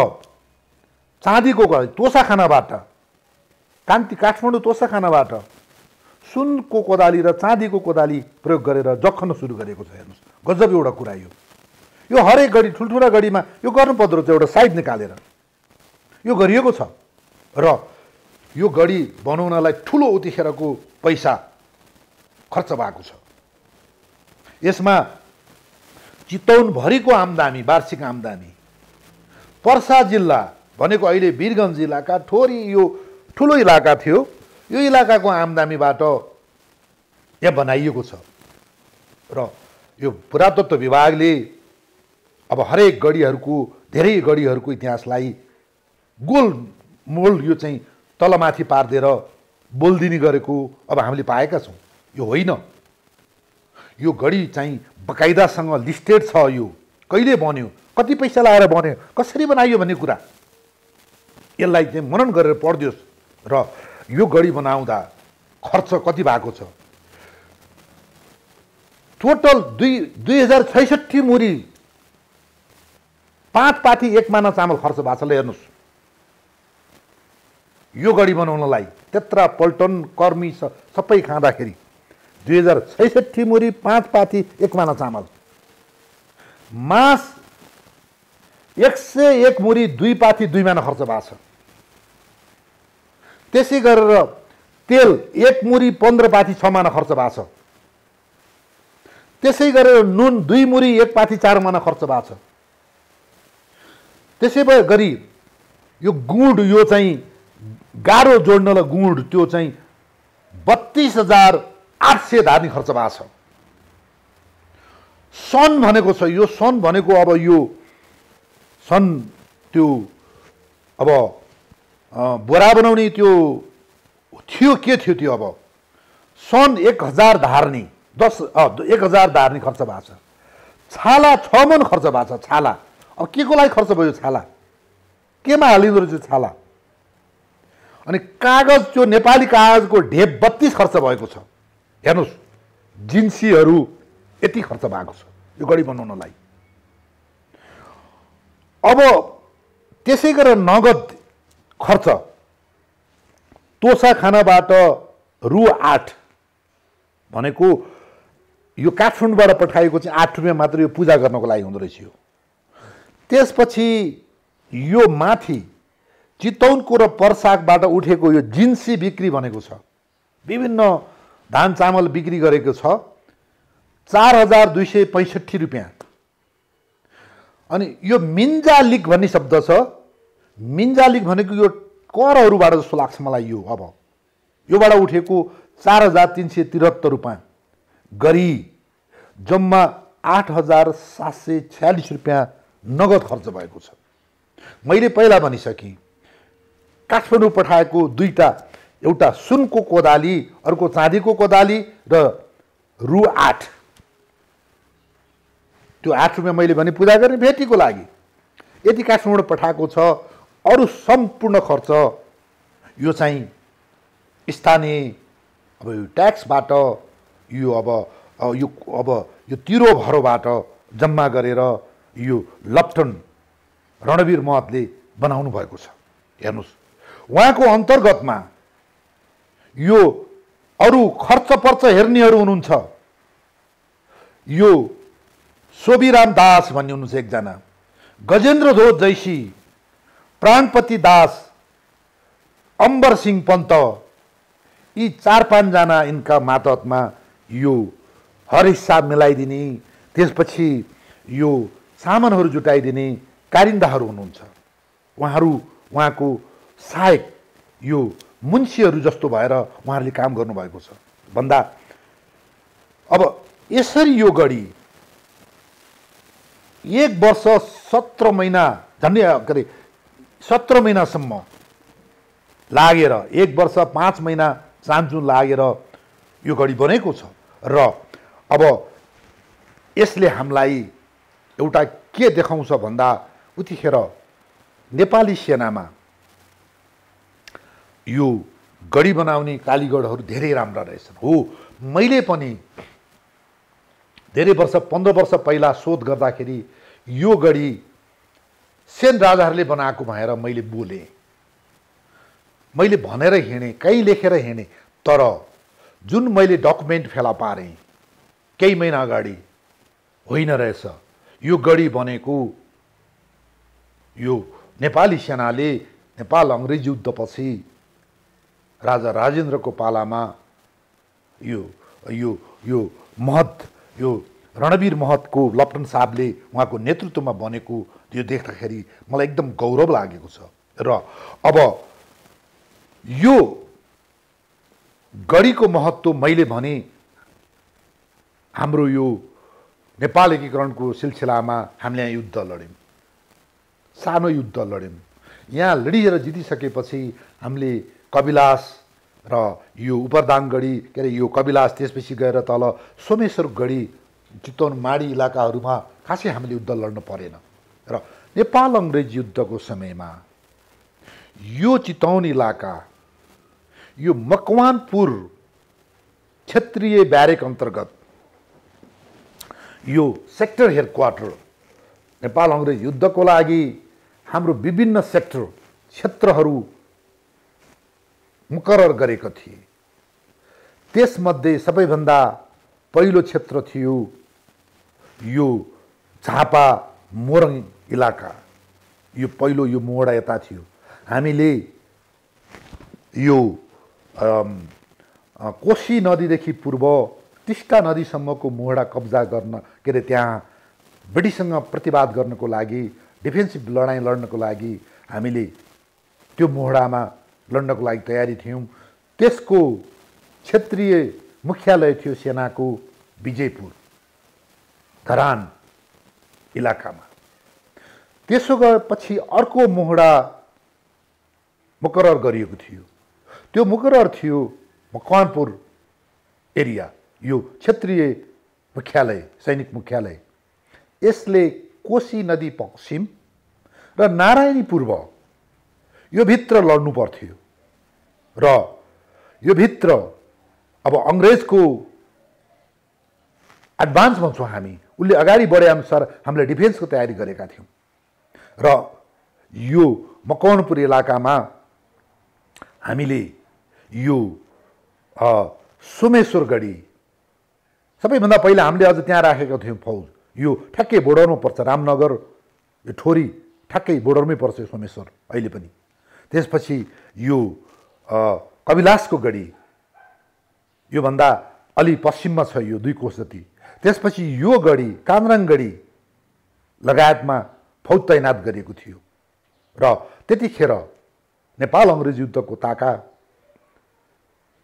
चाँदीको कोदाली तोसाखानाबाट कान्ति काठमाडौँ तोसाखानाबाट सुनको कोदाली र चाँदीको कोदाली प्रयोग गरेर जखन सुरु गरेको छ हेर्नुहोस् गजब एउटा कुरा यो यो हरेक घडी ठुल्ठुला घडीमा यो गर्नुपर्दो रहेछ एउटा साइड निकालेर यो गरिएको छ र यो घडी बनाउनलाई ठुलो उतिखेरको पैसा खर्च भएको छ यसमा चितौनभरिको आम्दानी वार्षिक आम्दानी पर्सा जिल्ला भनेको अहिले वीरगञ्ज जिल्लाका थोरी यो ठुलो इलाका थियो यो इलाकाको आमदामीबाट यहाँ बनाइएको छ र यो पुरातत्व विभागले अब हरेक गढीहरूको धेरै गढीहरूको इतिहासलाई गोल मोल यो चाहिँ तलमाथि पारिदिएर बोलिदिने गरेको अब हामीले पाएका छौँ यो होइन यो गढी चाहिँ बकाइदासँग लिस्टेड छ यो कहिले बन्यो कति पैसा लगाएर बन्यो कसरी बनाइयो भन्ने कुरा यसलाई चाहिँ मनन गरेर पढिदियोस् र यो गढी बनाउँदा खर्च कति भएको छ टोटल दुई दुई हजार छैसठी मुरी पाँच पाथी एक माना चामल खर्च भएको छ ल हेर्नुहोस् यो गढी बनाउनलाई त्यत्र पल्टन कर्मी सबै खाँदाखेरि दुई हजार छैसठी मुरी पाँच पाथी एक माना चामल मास एक सय एक मुरी दुई पाथी दुई माना खर्च भएको छ त्यसै गरेर तेल एक मुरी पन्ध्र पाथी छ माना खर्च भएको छ त्यसै गरेर नुन दुई मुरी एक पाथी चार माना खर्च भएको छ त्यसै भए गरी यो गुड यो चाहिँ गाह्रो जोड्नलाई गुड त्यो चाहिँ बत्तिस हजार आठ सय धार्नी खर्च भएको छ सन भनेको छ यो सन भनेको अब यो सन त्यो अब बोरा बनाउने त्यो थियो के थियो त्यो अब सन् एक हजार धार्ने दस एक हजार धार्ने खर्च भएको छ छाला छ मन खर्च भएको छ छाला अब के को लागि खर्च भयो छाला केमा हालिँदो रहेछ छाला अनि कागज त्यो नेपाली कागजको ढेप बत्तिस खर्च भएको छ हेर्नुहोस् जिन्सीहरू यति खर्च भएको छ यो गढी बनाउनलाई अब त्यसै गरेर नगद खर्च तोसा खानाबाट रु आठ भनेको यो काठमाडौँबाट पठाएको चाहिँ आठ रुपियाँ मात्र यो पूजा गर्नको लागि हुँदो रहेछ यो त्यसपछि यो माथि चितौनको र पर्साकबाट उठेको यो जिन्सी बिक्री भनेको छ विभिन्न धान चामल बिक्री गरेको छ चार हजार दुई सय पैँसठी रुपियाँ अनि यो मिन्जा लिक भन्ने शब्द छ मिन्जालिक भनेको यो करहरूबाट जस्तो लाग्छ मलाई यो अब योबाट उठेको चार हजार तिन सय त्रिहत्तर रुपियाँ गरी जम्मा आठ हजार सात सय छ्यालिस रुपियाँ नगद खर्च भएको छ मैले पहिला भनिसकेँ काठमाडौँ पठाएको दुईवटा एउटा सुनको कोदाली अर्को चाँदीको कोदाली र रु आठ त्यो आठ रुपियाँ मैले भने पूजा गर्ने भेटीको लागि यति काठमाडौँबाट पठाएको छ अरू सम्पूर्ण खर्च यो चाहिँ स्थानीय अब यो ट्याक्सबाट यो अब यो अब यो तिरो भरोबाट जम्मा गरेर यो लप्टन रणवीर महतले बनाउनु भएको छ हेर्नुहोस् उहाँको अन्तर्गतमा यो अरू खर्च पर्च हेर्नेहरू हुनुहुन्छ यो सोभिराम दास भन्ने हुनुहुन्छ एकजना गजेन्द्र जैसी प्राणपति दास अम्बर सिंह पन्त यी चार पाँचजना यिनका मातहतमा यो हर हिसाब मिलाइदिने त्यसपछि यो सामानहरू जुटाइदिने कारिन्दाहरू हुनुहुन्छ उहाँहरू उहाँको सहायक यो मुन्सीहरू जस्तो भएर उहाँहरूले काम गर्नुभएको छ भन्दा अब यसरी यो गढी एक वर्ष सत्र महिना झन्डै के अरे सत्र महिनासम्म लागेर एक वर्ष पाँच महिना चान्चुन लागेर यो घडी बनेको छ र अब यसले हामीलाई एउटा के देखाउँछ भन्दा उतिखेर नेपाली सेनामा यो गढी बनाउने कालीगढहरू धेरै राम्रा रहेछन् हो मैले पनि धेरै वर्ष पन्ध्र वर्ष पहिला शोध गर्दाखेरि यो गढी सेन राजाहरूले बनाएको भनेर मैले बोलेँ मैले भनेर हिँडेँ कहीँ लेखेर हिँडेँ तर जुन मैले डकुमेन्ट फेला पारेँ केही महिना अगाडि होइन रहेछ यो गढी बनेको यो नेपाली सेनाले नेपाल अङ्ग्रेज युद्धपछि राजा राजेन्द्रको पालामा यो यो यो महत यो रणवीर महतको लप्टन साहबले उहाँको नेतृत्वमा बनेको त्यो देख्दाखेरि मलाई एकदम गौरव लागेको छ र अब यो गढीको महत्त्व मैले भने हाम्रो यो नेपाल एकीकरणको सिलसिलामा हामीले यहाँ युद्ध लड्यौँ सानो युद्ध लड्यौँ यहाँ लडिएर जितिसकेपछि हामीले कविलास र यो उपरदाङगढी के अरे यो कविलास त्यसपछि गएर तल सोमेश्वर गढी चितवन माडी इलाकाहरूमा खासै हामीले युद्ध लड्नु परेन र नेपाल अङ्ग्रेज युद्धको समयमा यो चितौन इलाका यो मकवानपुर क्षेत्रीय ब्यारेक अन्तर्गत यो सेक्टर हेड क्वार्टर नेपाल अङ्ग्रेज युद्धको लागि हाम्रो विभिन्न सेक्टर क्षेत्रहरू मुकरर गरेका थिए त्यसमध्ये सबैभन्दा पहिलो क्षेत्र थियो यो झापा मोरङ इलाका यो पहिलो यो मोडा यता थियो हामीले यो कोशी नदीदेखि पूर्व टिस्टा नदीसम्मको मोहडा कब्जा गर्न के अरे त्यहाँ ब्रिटिससँग प्रतिवाद गर्नको लागि डिफेन्सिभ लडाइँ लड्नको लागि हामीले त्यो मोहडामा लड्नको लागि तयारी थियौँ त्यसको क्षेत्रीय मुख्यालय थियो सेनाको विजयपुर धरान इलाकामा त्यसो गएपछि अर्को मोहडा मुकरर गरिएको थियो त्यो मुकरर थियो मकवानपुर एरिया यो क्षेत्रीय मुख्यालय सैनिक मुख्यालय यसले कोशी नदी पश्चिम र नारायणी पूर्व यो भित्र लड्नु पर्थ्यो र यो भित्र अब अङ्ग्रेजको एडभान्स भन्छौँ हामी उसले अगाडि बढे अनुसार हामीले डिफेन्सको तयारी गरेका थियौँ र यो मकवानपुर इलाकामा हामीले यो सोमेश्वरगढी सबैभन्दा पहिला हामीले अझ त्यहाँ राखेको थियौँ फौज यो ठ्याक्कै बोर्डरमा पर्छ रामनगर यो ठोरी ठ्याक्कै बोर्डरमै पर्छ यो सोमेश्वर अहिले पनि त्यसपछि यो कविलासको गढी योभन्दा अलि पश्चिममा छ यो दुई कोष जति त्यसपछि यो गढी कामराङ गढी लगायतमा फौज तैनात गरिएको थियो र त्यतिखेर नेपाल अङ्ग्रेज युद्धको ताका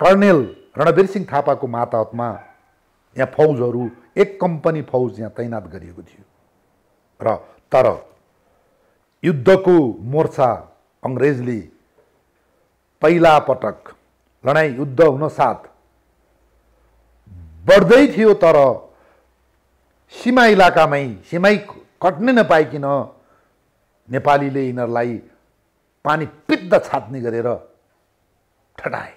कर्णेल रणवीर सिंह थापाको मातहतमा यहाँ फौजहरू एक कम्पनी फौज यहाँ तैनात गरिएको थियो र तर युद्धको मोर्चा अङ्ग्रेजले पहिला पटक लडाइँ युद्ध हुनसाथ बढ्दै थियो तर सीमा इलाकामै सीमाई कट्नै नपाइकन नेपालीले यिनीहरूलाई पानी पित्त छात्ने गरेर ठटाए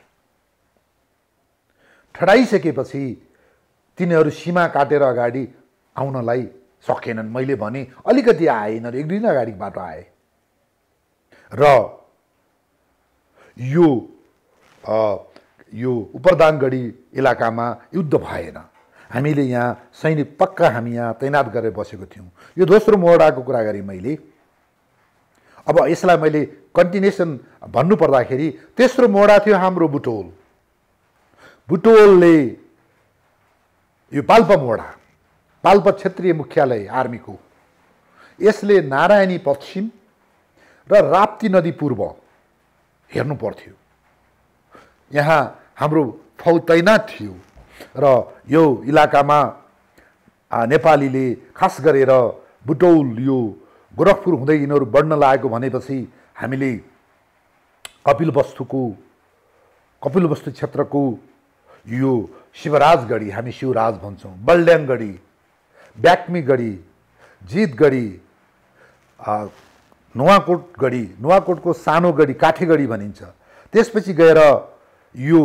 ठडाइसकेपछि तिनीहरू सीमा काटेर अगाडि आउनलाई सकेनन् मैले भने अलिकति आए यिनीहरू एक दुईजना दिन अगाडि बाटो आए र यो आ, यो उपरदाङगढी इलाकामा युद्ध भएन हामीले यहाँ सैनिक पक्का हामी यहाँ तैनात गरेर बसेको थियौँ यो दोस्रो मोडाको कुरा गरेँ मैले अब यसलाई मैले कन्टिन्युसन भन्नुपर्दाखेरि तेस्रो मोडा थियो हाम्रो बुटोल बुटोलले यो पाल्पा मोडा पाल्पा क्षेत्रीय मुख्यालय आर्मीको यसले नारायणी पश्चिम र राप्ती नदी पूर्व हेर्नु पर्थ्यो यहाँ हाम्रो फौज तैनात थियो र यो इलाकामा नेपालीले खास गरेर बुटौल यो गोरखपुर हुँदै यिनीहरू बढ्न लागेको भनेपछि हामीले कपिलवस्तुको कपिलवस्तु क्षेत्रको यो शिवराजगढी हामी शिवराज भन्छौँ बल्ड्याङगढी ब्याक्मीगढी जितगढी नुवाकोटगढी नुवाकोटको सानो गढी भनिन्छ त्यसपछि गएर यो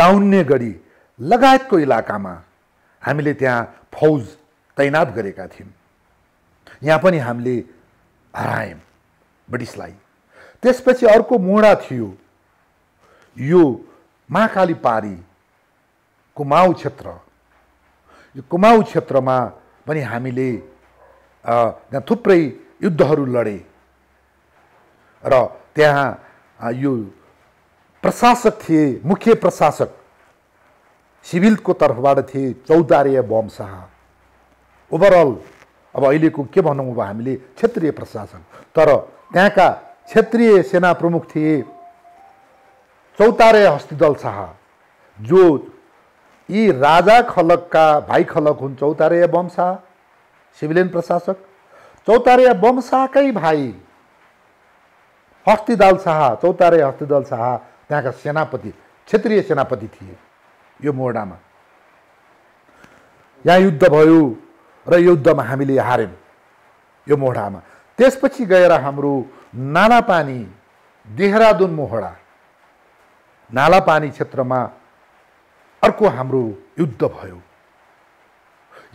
दाउन्ने गढी लगायतको इलाकामा हामीले त्यहाँ फौज तैनात गरेका थियौँ यहाँ पनि हामीले हरायौँ ब्रिटिसलाई त्यसपछि अर्को मोडा थियो यो महाकाली पारी कुमाउ क्षेत्र यो कुमाउ क्षेत्रमा पनि हामीले त्यहाँ थुप्रै युद्धहरू लडे र त्यहाँ यो प्रशासक थिए मुख्य प्रशासक सिभिलको तर्फबाट थिए चौतारीय बम शाह ओभरअल अब अहिलेको के भनौँ अब हामीले क्षेत्रीय प्रशासन तर त्यहाँका क्षेत्रीय सेना प्रमुख थिए चौतारे हस्तिदल शाह जो यी राजा खलकका भाइ खलक हुन् चौतारे वंशाह सिभिलियन प्रशासक चौतारे बम शाहकै भाइ हस्तिदल शाह चौतारे हस्तिदल शाह त्यहाँका सेनापति क्षेत्रीय सेनापति थिए यो मोडामा यहाँ युद्ध भयो र युद्धमा हामीले हार्यौँ यो मोहडामा त्यसपछि गएर हाम्रो नालापानी देहरादुन मोहडा नालापानी क्षेत्रमा अर्को हाम्रो युद्ध भयो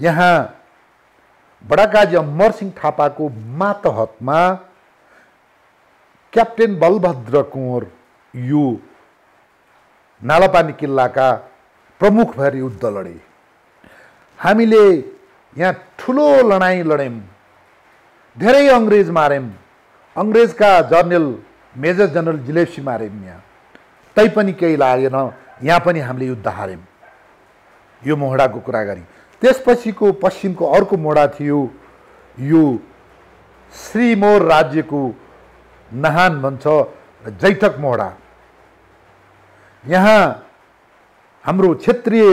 यहाँ बडाकाजी अमरसिंह थापाको मातहतमा क्याप्टेन बलभद्र कुँवर यो नालापानी किल्लाका प्रमुख भएर युद्ध लडे हामीले यहाँ ठुलो लडाइँ लड्यौँ धेरै अङ्ग्रेज मार्यौँ अङ्ग्रेजका जर्नल मेजर जनरल जिलेप्सी मार्यौँ यहाँ तैपनि केही लागेन यहाँ पनि हामीले युद्ध हार्यौँ यो मोहडाको कुरा गरी त्यसपछिको पश्चिमको अर्को मोडा थियो यो श्रीमोर राज्यको नहान भन्छ जैतक मोडा यहाँ हाम्रो क्षेत्रीय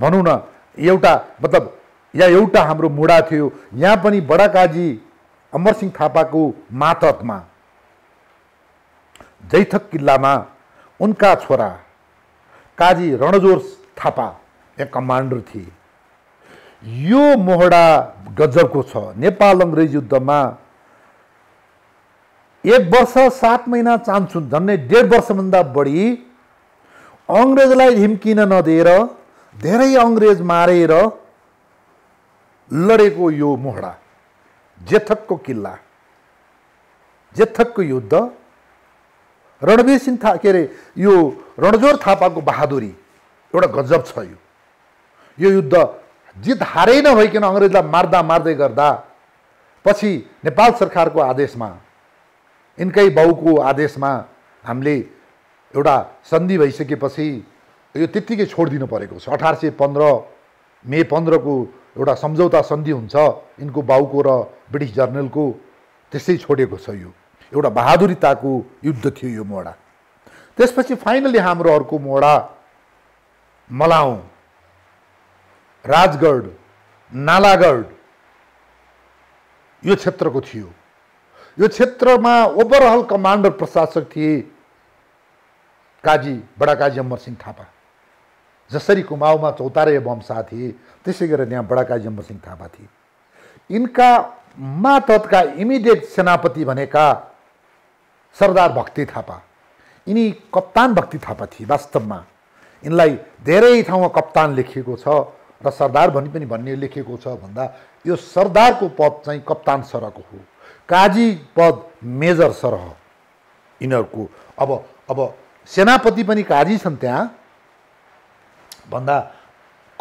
भनौँ न एउटा मतलब या एउटा हाम्रो मुढा थियो यहाँ पनि बडाकाजी अमरसिंह थापाको मातहतमा जैथक किल्लामा उनका छोरा काजी रणजोर थापा यहाँ कमान्डर थिए यो मोहडा गजबको छ नेपाल अङ्ग्रेज युद्धमा एक वर्ष सात महिना चान्सुन झन्डै डेढ वर्षभन्दा बढी अङ्ग्रेजलाई झिम्किन नदिएर धेरै अङ्ग्रेज मारेर लडेको यो मोहडा जेथकको किल्ला जेथकको युद्ध रणवीर सिंह था के अरे यो रणजोर थापाको बहादुरी एउटा गजब छ यो यो युद्ध जित हारै नभइकन अङ्ग्रेजलाई मार्दा मार्दै गर्दा पछि नेपाल सरकारको आदेशमा यिनकै बाउको आदेशमा हामीले एउटा सन्धि भइसकेपछि यो त्यत्तिकै छोडिदिनु परेको छ अठार सय पन्ध्र मे पन्ध्रको एउटा सम्झौता सन्धि हुन्छ यिनको बाउको र ब्रिटिस जर्नलको त्यसै छोडेको छ यो एउटा बहादुरीताको युद्ध थियो यो मोडा त्यसपछि फाइनली हाम्रो अर्को मोडा मलाउ राजगढ नालागढ यो क्षेत्रको थियो यो क्षेत्रमा ओभरअल कमान्डर प्रशासक थिए काजी बडा काजी अम्बर सिंह थापा जसरी कुमाउमा चौतारे बम थिए त्यसै गरेर त्यहाँ बडा काजी अम्बर सिंह थापा थिए यिनका मातहतका इमिडिएट सेनापति भनेका सरदार भक्ति थापा यिनी कप्तान भक्ति थापा थिए वास्तवमा यिनलाई धेरै ठाउँमा कप्तान लेखिएको छ र सरदार भनी पनि भन्ने लेखिएको छ भन्दा यो सरदारको पद चाहिँ कप्तान सरहको हो काजी पद मेजर सरह यिनीहरूको अब अब सेनापति पनि काजी छन् त्यहाँ भन्दा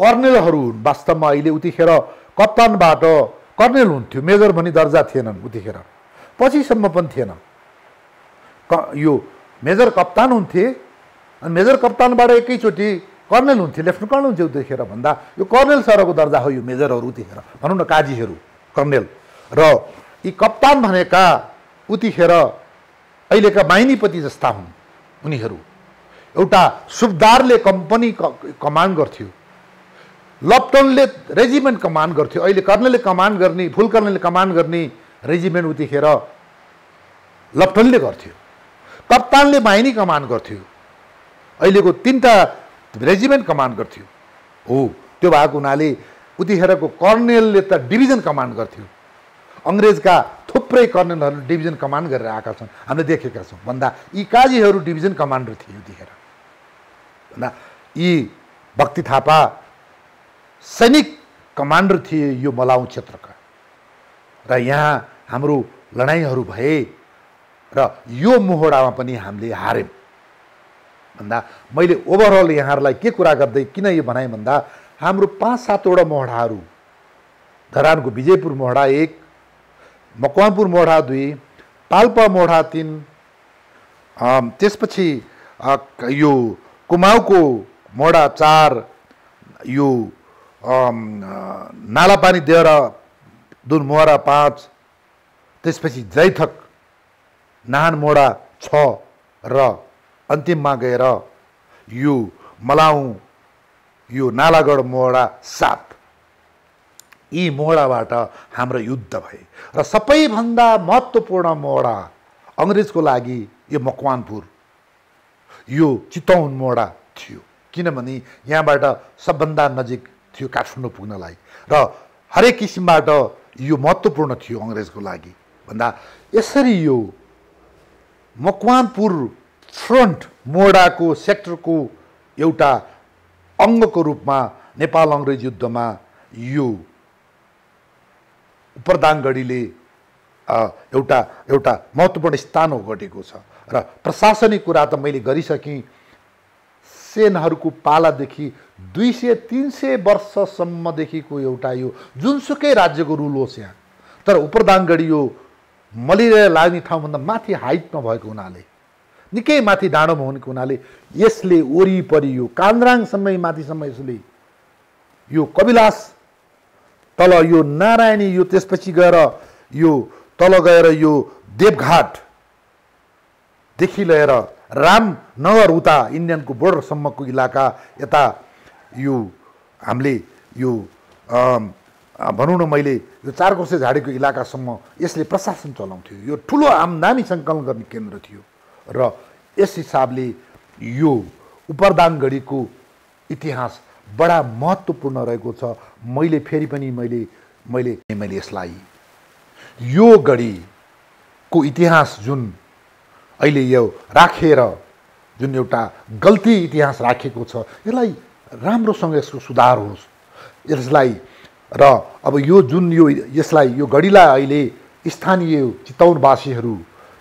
कर्नेलहरू हुन् वास्तवमा अहिले उतिखेर कप्तानबाट कर्नेल हुन्थ्यो मेजर भनी दर्जा थिएनन् उतिखेर पछिसम्म पनि थिएन क यो मेजर कप्तान हुन्थे अनि मेजर कप्तानबाट एकैचोटि कर्नेल हुन्थ्यो लेफ्टिनेन्ट कर्नल हुन्थ्यो उतिखेर भन्दा यो कर्नेल सरको दर्जा हो यो मेजरहरू उतिखेर भनौँ न काजीहरू कर्नेल र यी कप्तान भनेका उतिखेर अहिलेका माइनीपति जस्ता हुन् उनीहरू एउटा सुबदारले कम्पनी कमान्ड गर्थ्यो लप्टनले रेजिमेन्ट कमान्ड गर्थ्यो अहिले कर्णले कमान्ड गर्ने फुल कर्णले कमान्ड गर्ने रेजिमेन्ट उतिखेर लप्टनले गर्थ्यो कप्तानले बाहिनी कमान्ड गर्थ्यो अहिलेको तिनवटा रेजिमेन्ट कमान्ड गर्थ्यो हो त्यो भएको हुनाले उतिखेरको कर्णेलले त डिभिजन कमान्ड गर्थ्यो अङ्ग्रेजका थुप्रै कर्नलहरू डिभिजन कमान्ड गरेर आएका छन् हामीले देखेका छौँ भन्दा यी काजीहरू डिभिजन कमान्डर थिए त्यतिखेर भन्दा यी भक्ति थापा सैनिक कमान्डर थिए यो मलाउ क्षेत्रका र यहाँ हाम्रो लडाइँहरू भए र यो मोहोडामा पनि हामीले हार्यौँ भन्दा मैले ओभरअल यहाँहरूलाई के कुरा गर्दै किन यो भनाएँ भन्दा हाम्रो पाँच सातवटा मोहडाहरू धरानको विजयपुर मोहडा एक मकवानपुर मोडा दुई पाल्पा मोढा तिन त्यसपछि यो कुमाउको मोडा चार यो नालापानी दिएर दुनमोहरा पाँच त्यसपछि जैथक मोडा छ र अन्तिममा गएर यो मलाउ यो नालागढ मोडा सात यी मोडाबाट हाम्रो युद्ध भए र सबैभन्दा महत्त्वपूर्ण मोडा अङ्ग्रेजको लागि यो मकवानपुर यो चितौन मोडा थियो किनभने यहाँबाट सबभन्दा नजिक थियो काठमाडौँ पुग्नलाई र हरेक किसिमबाट यो महत्त्वपूर्ण थियो अङ्ग्रेजको लागि भन्दा यसरी यो मकवानपुर फ्रन्ट मोडाको सेक्टरको एउटा अङ्गको रूपमा नेपाल अङ्ग्रेज युद्धमा यो प्रधानगढीले एउटा एउटा महत्त्वपूर्ण स्थान ओगटेको छ र प्रशासनिक कुरा त मैले गरिसकेँ सेनहरूको पालादेखि दुई सय तिन सय वर्षसम्मदेखिको एउटा यो जुनसुकै राज्यको रुल होस् यहाँ तर उपदाङगढी यो मलेरिया लाग्ने ठाउँभन्दा माथि हाइटमा भएको हुनाले निकै माथि डाँडोमा हुनेको हुनाले यसले वरिपरि यो कान्द्राङसम्मै माथिसम्म यसले यो कविलास तल यो नारायणी यो त्यसपछि गएर यो तल गएर यो देवघाटदेखि लिएर रामनगर उता इन्डियनको बोर्डरसम्मको इलाका यता यो हामीले यो भनौँ न मैले यो चार कोसे झाडेको इलाकासम्म यसले प्रशासन चलाउँथ्यो यो ठुलो आमदानी सङ्कलन गर्ने केन्द्र थियो र यस हिसाबले यो उपरदाङगढीको इतिहास बडा महत्त्वपूर्ण रहेको छ मैले फेरि पनि मैले मैले मैले यसलाई यो घडीको इतिहास जुन अहिले यो राखेर रा, जुन एउटा गल्ती इतिहास राखेको छ यसलाई राम्रोसँग यसको सुधार होस् यसलाई र अब यो जुन यो यसलाई यो घडीलाई अहिले स्थानीय चितौनवासीहरू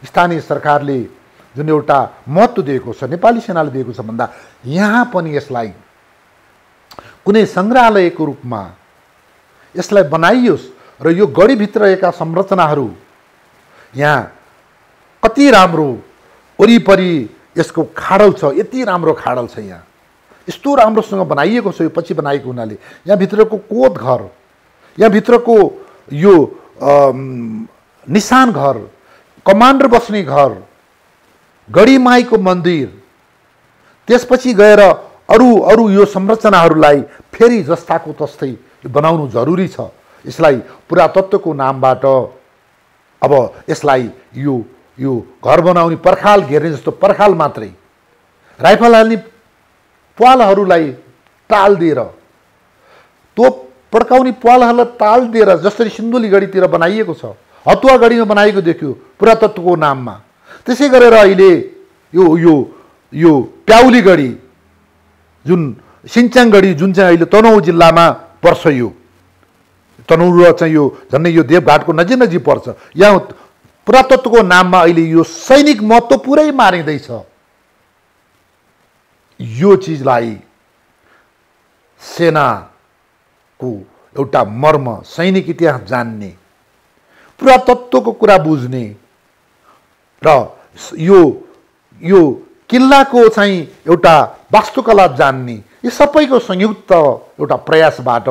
स्थानीय सरकारले जुन एउटा महत्त्व दिएको छ नेपाली सेनाले दिएको छ भन्दा यहाँ पनि यसलाई कुनै सङ्ग्रहालयको रूपमा यसलाई बनाइयोस् र यो गढीभित्र रहेका संरचनाहरू यहाँ कति राम्रो वरिपरि यसको खाडल छ यति राम्रो खाडल छ यहाँ यस्तो राम्रोसँग बनाइएको छ यो पछि बनाएको हुनाले यहाँभित्रको कोत घर यहाँभित्रको यो निशान घर कमान्डर बस्ने घर गढी माईको मन्दिर त्यसपछि गएर अरू अरू यो संरचनाहरूलाई फेरि जस्ताको तस्तै बनाउनु जरुरी छ यसलाई पुरातत्वको नामबाट अब यसलाई यो यो घर बनाउने पर्खाल घेर्ने जस्तो पर्खाल मात्रै राइफल हाल्ने प्वालहरूलाई ताल दिएर तोप पड्काउने प्वालहरूलाई ताल दिएर जसरी सिन्धुली गढीतिर बनाइएको छ हतुवा गढीमा बनाइएको देखियो पुरातत्वको नाममा त्यसै गरेर अहिले यो यो यो प्याउली गढी जुन सिन्च्याङगढी जुन चाहिँ अहिले तनहुँ जिल्लामा पर्छ यो तनहुँ र चाहिँ यो झन्डै यो देवघाटको नजिक नजिक पर्छ यहाँ पुरातत्वको नाममा अहिले यो सैनिक महत्त्व पुरै मारिँदैछ यो चिजलाई सेनाको एउटा मर्म सैनिक इतिहास जान्ने पुरातत्वको कुरा बुझ्ने र यो यो किल्लाको चाहिँ एउटा वास्तुकला जान्ने यी सबैको संयुक्त एउटा प्रयासबाट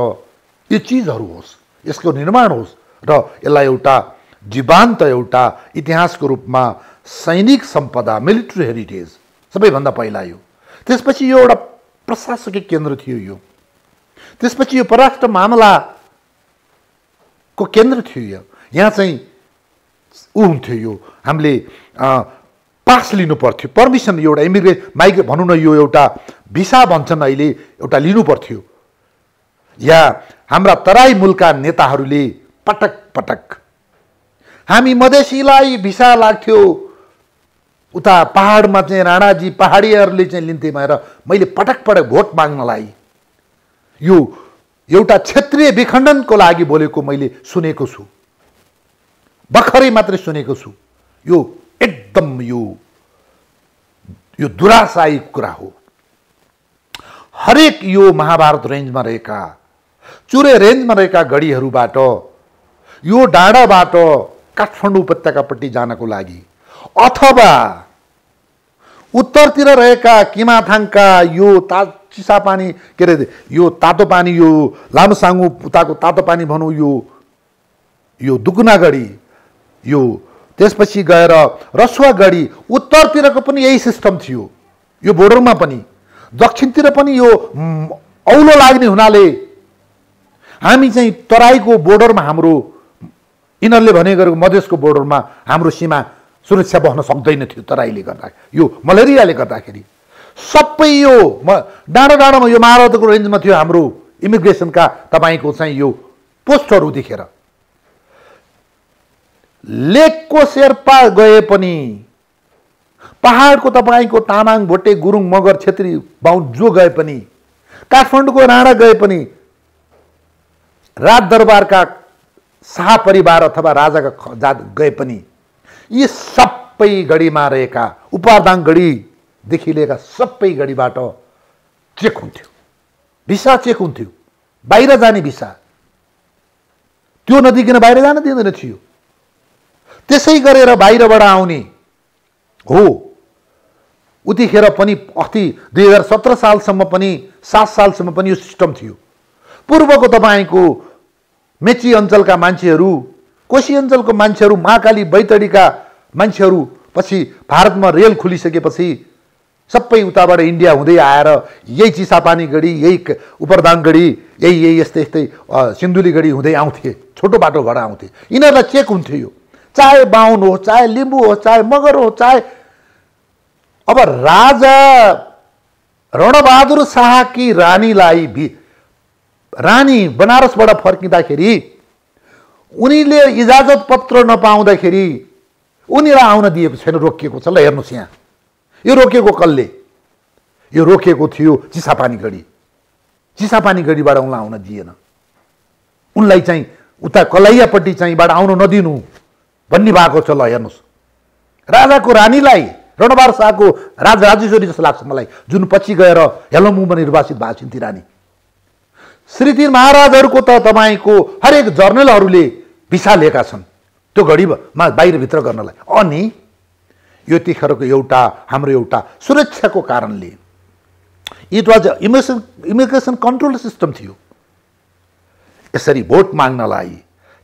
यी चिजहरू होस् यसको निर्माण होस् र यसलाई एउटा जीवान्त एउटा इतिहासको रूपमा सैनिक सम्पदा मिलिट्री हेरिटेज सबैभन्दा पहिला यो त्यसपछि यो एउटा प्रशासकीय केन्द्र थियो यो त्यसपछि यो पराष्ट्र मामलाको केन्द्र थियो यो यहाँ चाहिँ ऊ हुन्थ्यो यो हामीले पास लिनु पर्थ्यो पर्मिसन एउटा इमिग्रे माइग्रे भनौँ न यो एउटा भिसा भन्छन् अहिले एउटा लिनु पर्थ्यो या हाम्रा तराई मूलका नेताहरूले पटक पटक हामी मधेसीलाई भिसा लाग्थ्यो उता पाहाडमा चाहिँ राणाजी पाहाडीहरूले चाहिँ लिन्थे भनेर मैले पटक पटक भोट माग्नलाई यो एउटा क्षेत्रीय विखण्डनको लागि बोलेको मैले सुनेको छु भर्खरै मात्रै सुनेको छु यो एकदम यो यो दुरासायी कुरा हो हरेक यो महाभारत रेन्जमा रहेका चुरे रेन्जमा रहेका घडीहरूबाट यो डाँडाबाट काठमाडौँ उपत्यकापट्टि जानको लागि अथवा उत्तरतिर रहेका किमाथाङका यो ता चिसा पानी के अरे यो तातो पानी यो लामसाङ्गु उताको तातो पानी भनौँ यो यो दुकुनागढी यो त्यसपछि गएर रसुवागढी उत्तरतिरको पनि यही सिस्टम थियो यो बोर्डरमा पनि दक्षिणतिर पनि यो औलो लाग्ने हुनाले हामी चाहिँ तराईको बोर्डरमा हाम्रो यिनीहरूले भने गरेको मधेसको बोर्डरमा हाम्रो सीमा सुरक्षा बस्न सक्दैन थियो तराईले गर्दा यो मलेरियाले गर्दाखेरि सबै यो म डाँडा डाँडोमा यो महाभारतको रेन्जमा थियो हाम्रो इमिग्रेसनका तपाईँको चाहिँ यो पोस्टहरू देखेर लेकको शेर्पा गए पनि पहाडको तपाईँको तामाङ भोटे गुरुङ मगर छेत्री बाहुन जो गए पनि काठमाडौँको राणा गए पनि राजदरबारका शाह परिवार अथवा राजाका जात गए पनि यी सबै गढीमा रहेका उपादाङ गढीदेखि लिएका सबै गढीबाट चेक हुन्थ्यो भिसा चेक हुन्थ्यो बाहिर जाने भिसा त्यो नदिकन बाहिर जान दिँदैन थियो त्यसै गरेर बाहिरबाट आउने हो उतिखेर पनि अस्ति दुई हजार सत्र सालसम्म पनि सात सालसम्म पनि यो सिस्टम थियो पूर्वको तपाईँको मेची अञ्चलका मान्छेहरू कोशी अञ्चलको मान्छेहरू महाकाली बैतडीका मान्छेहरू पछि भारतमा रेल खुलिसकेपछि सबै उताबाट इन्डिया हुँदै आएर यही चिसापानी गढी यही उपरदाङगढी यही यही यस्तै यस्तै सिन्धुलीगढी हुँदै आउँथे छोटो बाटोबाट आउँथे यिनीहरूलाई चेक हुन्थ्यो यो चाहे बाहुन हो चाहे लिम्बु हो चाहे मगर हो चाहे अब राजा रणबहादुर शाहकी रानीलाई भि रानी बनारसबाट फर्किँदाखेरि उनीले इजाजत पत्र नपाउँदाखेरि उनीलाई आउन दिएको छैन रोकिएको छ ल हेर्नुहोस् यहाँ यो रोकिएको कसले यो रोकिएको थियो चिसापानी गढी चिसापानी गढीबाट उनलाई आउन दिएन उनलाई चाहिँ उता कलैयापट्टि चाहिँबाट आउन नदिनु भन्ने भएको छ ल हेर्नुहोस् राजाको रानीलाई रणबार शाहको राज राजेश्वरी जस्तो लाग्छ मलाई जुन पछि गएर हेलमुमा निर्वाचित भएको ती रानी श्री ती महाराजहरूको त तपाईँको हरेक जर्नलहरूले भिसा लिएका छन् त्यो घडीमा बाहिरभित्र गर्नलाई अनि यो तिखेरको एउटा हाम्रो एउटा सुरक्षाको कारणले it was immigration immigration control system थियो यसरी भोट माग्नलाई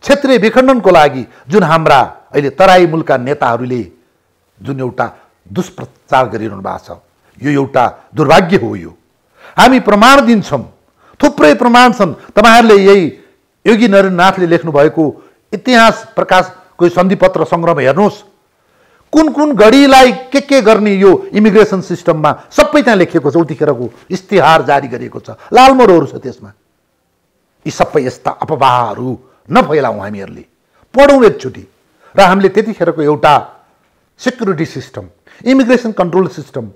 क्षेत्रीय विखण्डनको लागि जुन हाम्रा अहिले तराई मूलका नेताहरूले जुन एउटा दुष्प्रचार गरिरहनु भएको छ यो एउटा दुर्भाग्य हो यो हामी प्रमाण दिन्छौँ थुप्रै प्रमाण छन् तपाईँहरूले यही योगी नरेन्द्रनाथले लेख्नुभएको इतिहास प्रकाशको सन्धिपत्र सङ्ग्रह हेर्नुहोस् कुन कुन गढीलाई के के गर्ने यो इमिग्रेसन सिस्टममा सबै त्यहाँ लेखिएको छ उतिखेरको इस्तिहार जारी गरिएको छ लालमोरोहरू छ त्यसमा यी सबै यस्ता अपवाहहरू नफैलाउँ हामीहरूले पढौँ एकचोटि र हामीले त्यतिखेरको एउटा security system immigration control system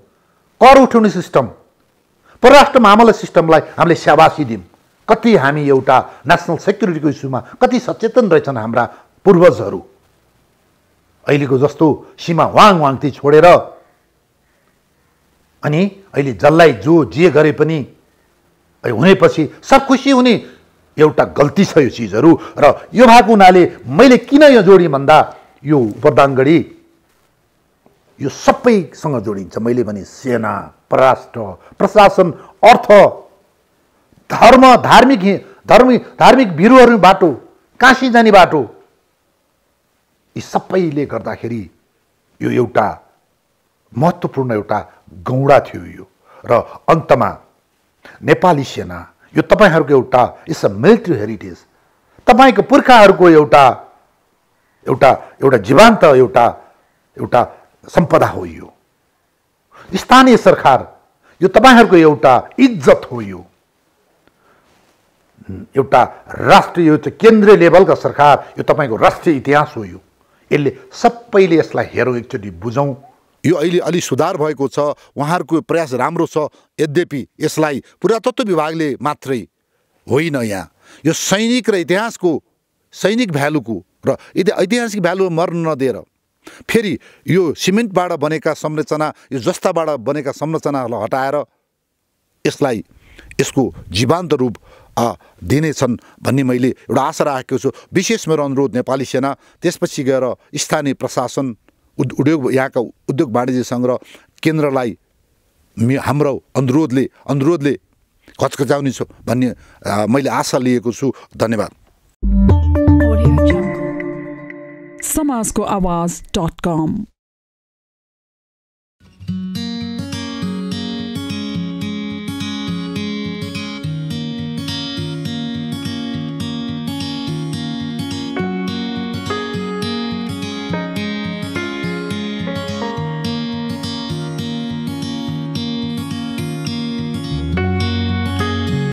कर उठाउने सिस्टम परराष्ट्र मामला सिस्टमलाई हामीले स्याबासी दियौँ कति हामी एउटा नेसनल सेक्युरिटीको इस्युमा कति सचेतन रहेछन् हाम्रा पूर्वजहरू अहिलेको जस्तो सीमा वाङ वाङ ती छोडेर अनि अहिले जसलाई जो जे गरे पनि हुनेपछि सब खुसी हुने एउटा गल्ती छ यो चिजहरू र यो भएको हुनाले मैले किन यो जोडेँ भन्दा यो उपदाङ्गडी यो सबैसँग जोडिन्छ मैले भने सेना पराष्ट्र प्रशासन अर्थ धर्म धार्मिक धर्मी धार्मिक बिरुहरू बाटो काँसी जाने बाटो यी सबैले गर्दाखेरि यो एउटा महत्त्वपूर्ण एउटा गौडा थियो यो र अन्तमा नेपाली सेना यो तपाईँहरूको एउटा इट्स अ मिलिट्री हेरिटेज तपाईँको पुर्खाहरूको एउटा एउटा एउटा जीवान्त एउटा एउटा सम्पदा हो यो स्थानीय सरकार यो तपाईँहरूको एउटा इज्जत हो यो एउटा राष्ट्रिय यो चाहिँ केन्द्रीय लेभलका सरकार यो तपाईँको राष्ट्रिय इतिहास हो यो यसले सबैले यसलाई हेरौँ एकचोटि बुझौँ यो अहिले अलि सुधार भएको छ उहाँहरूको प्रयास राम्रो छ यद्यपि यसलाई पुरातत्व विभागले मात्रै होइन यहाँ यो सैनिक र इतिहासको सैनिक भ्यालुको र ऐतिहासिक भ्यालु मर्न नदिएर फेरि यो सिमेन्टबाट बनेका संरचना यो जस्ताबाट बनेका संरचनाहरूलाई हटाएर यसलाई यसको जीवान्त रूप दिनेछन् भन्ने मैले एउटा आशा राखेको छु विशेष मेरो अनुरोध नेपाली सेना त्यसपछि गएर स्थानीय प्रशासन उद्योग यहाँका उद्योग वाणिज्य सङ्ग्रह केन्द्रलाई हाम्रो अनुरोधले अनुरोधले छु भन्ने मैले आशा लिएको छु धन्यवाद समाजको आवाज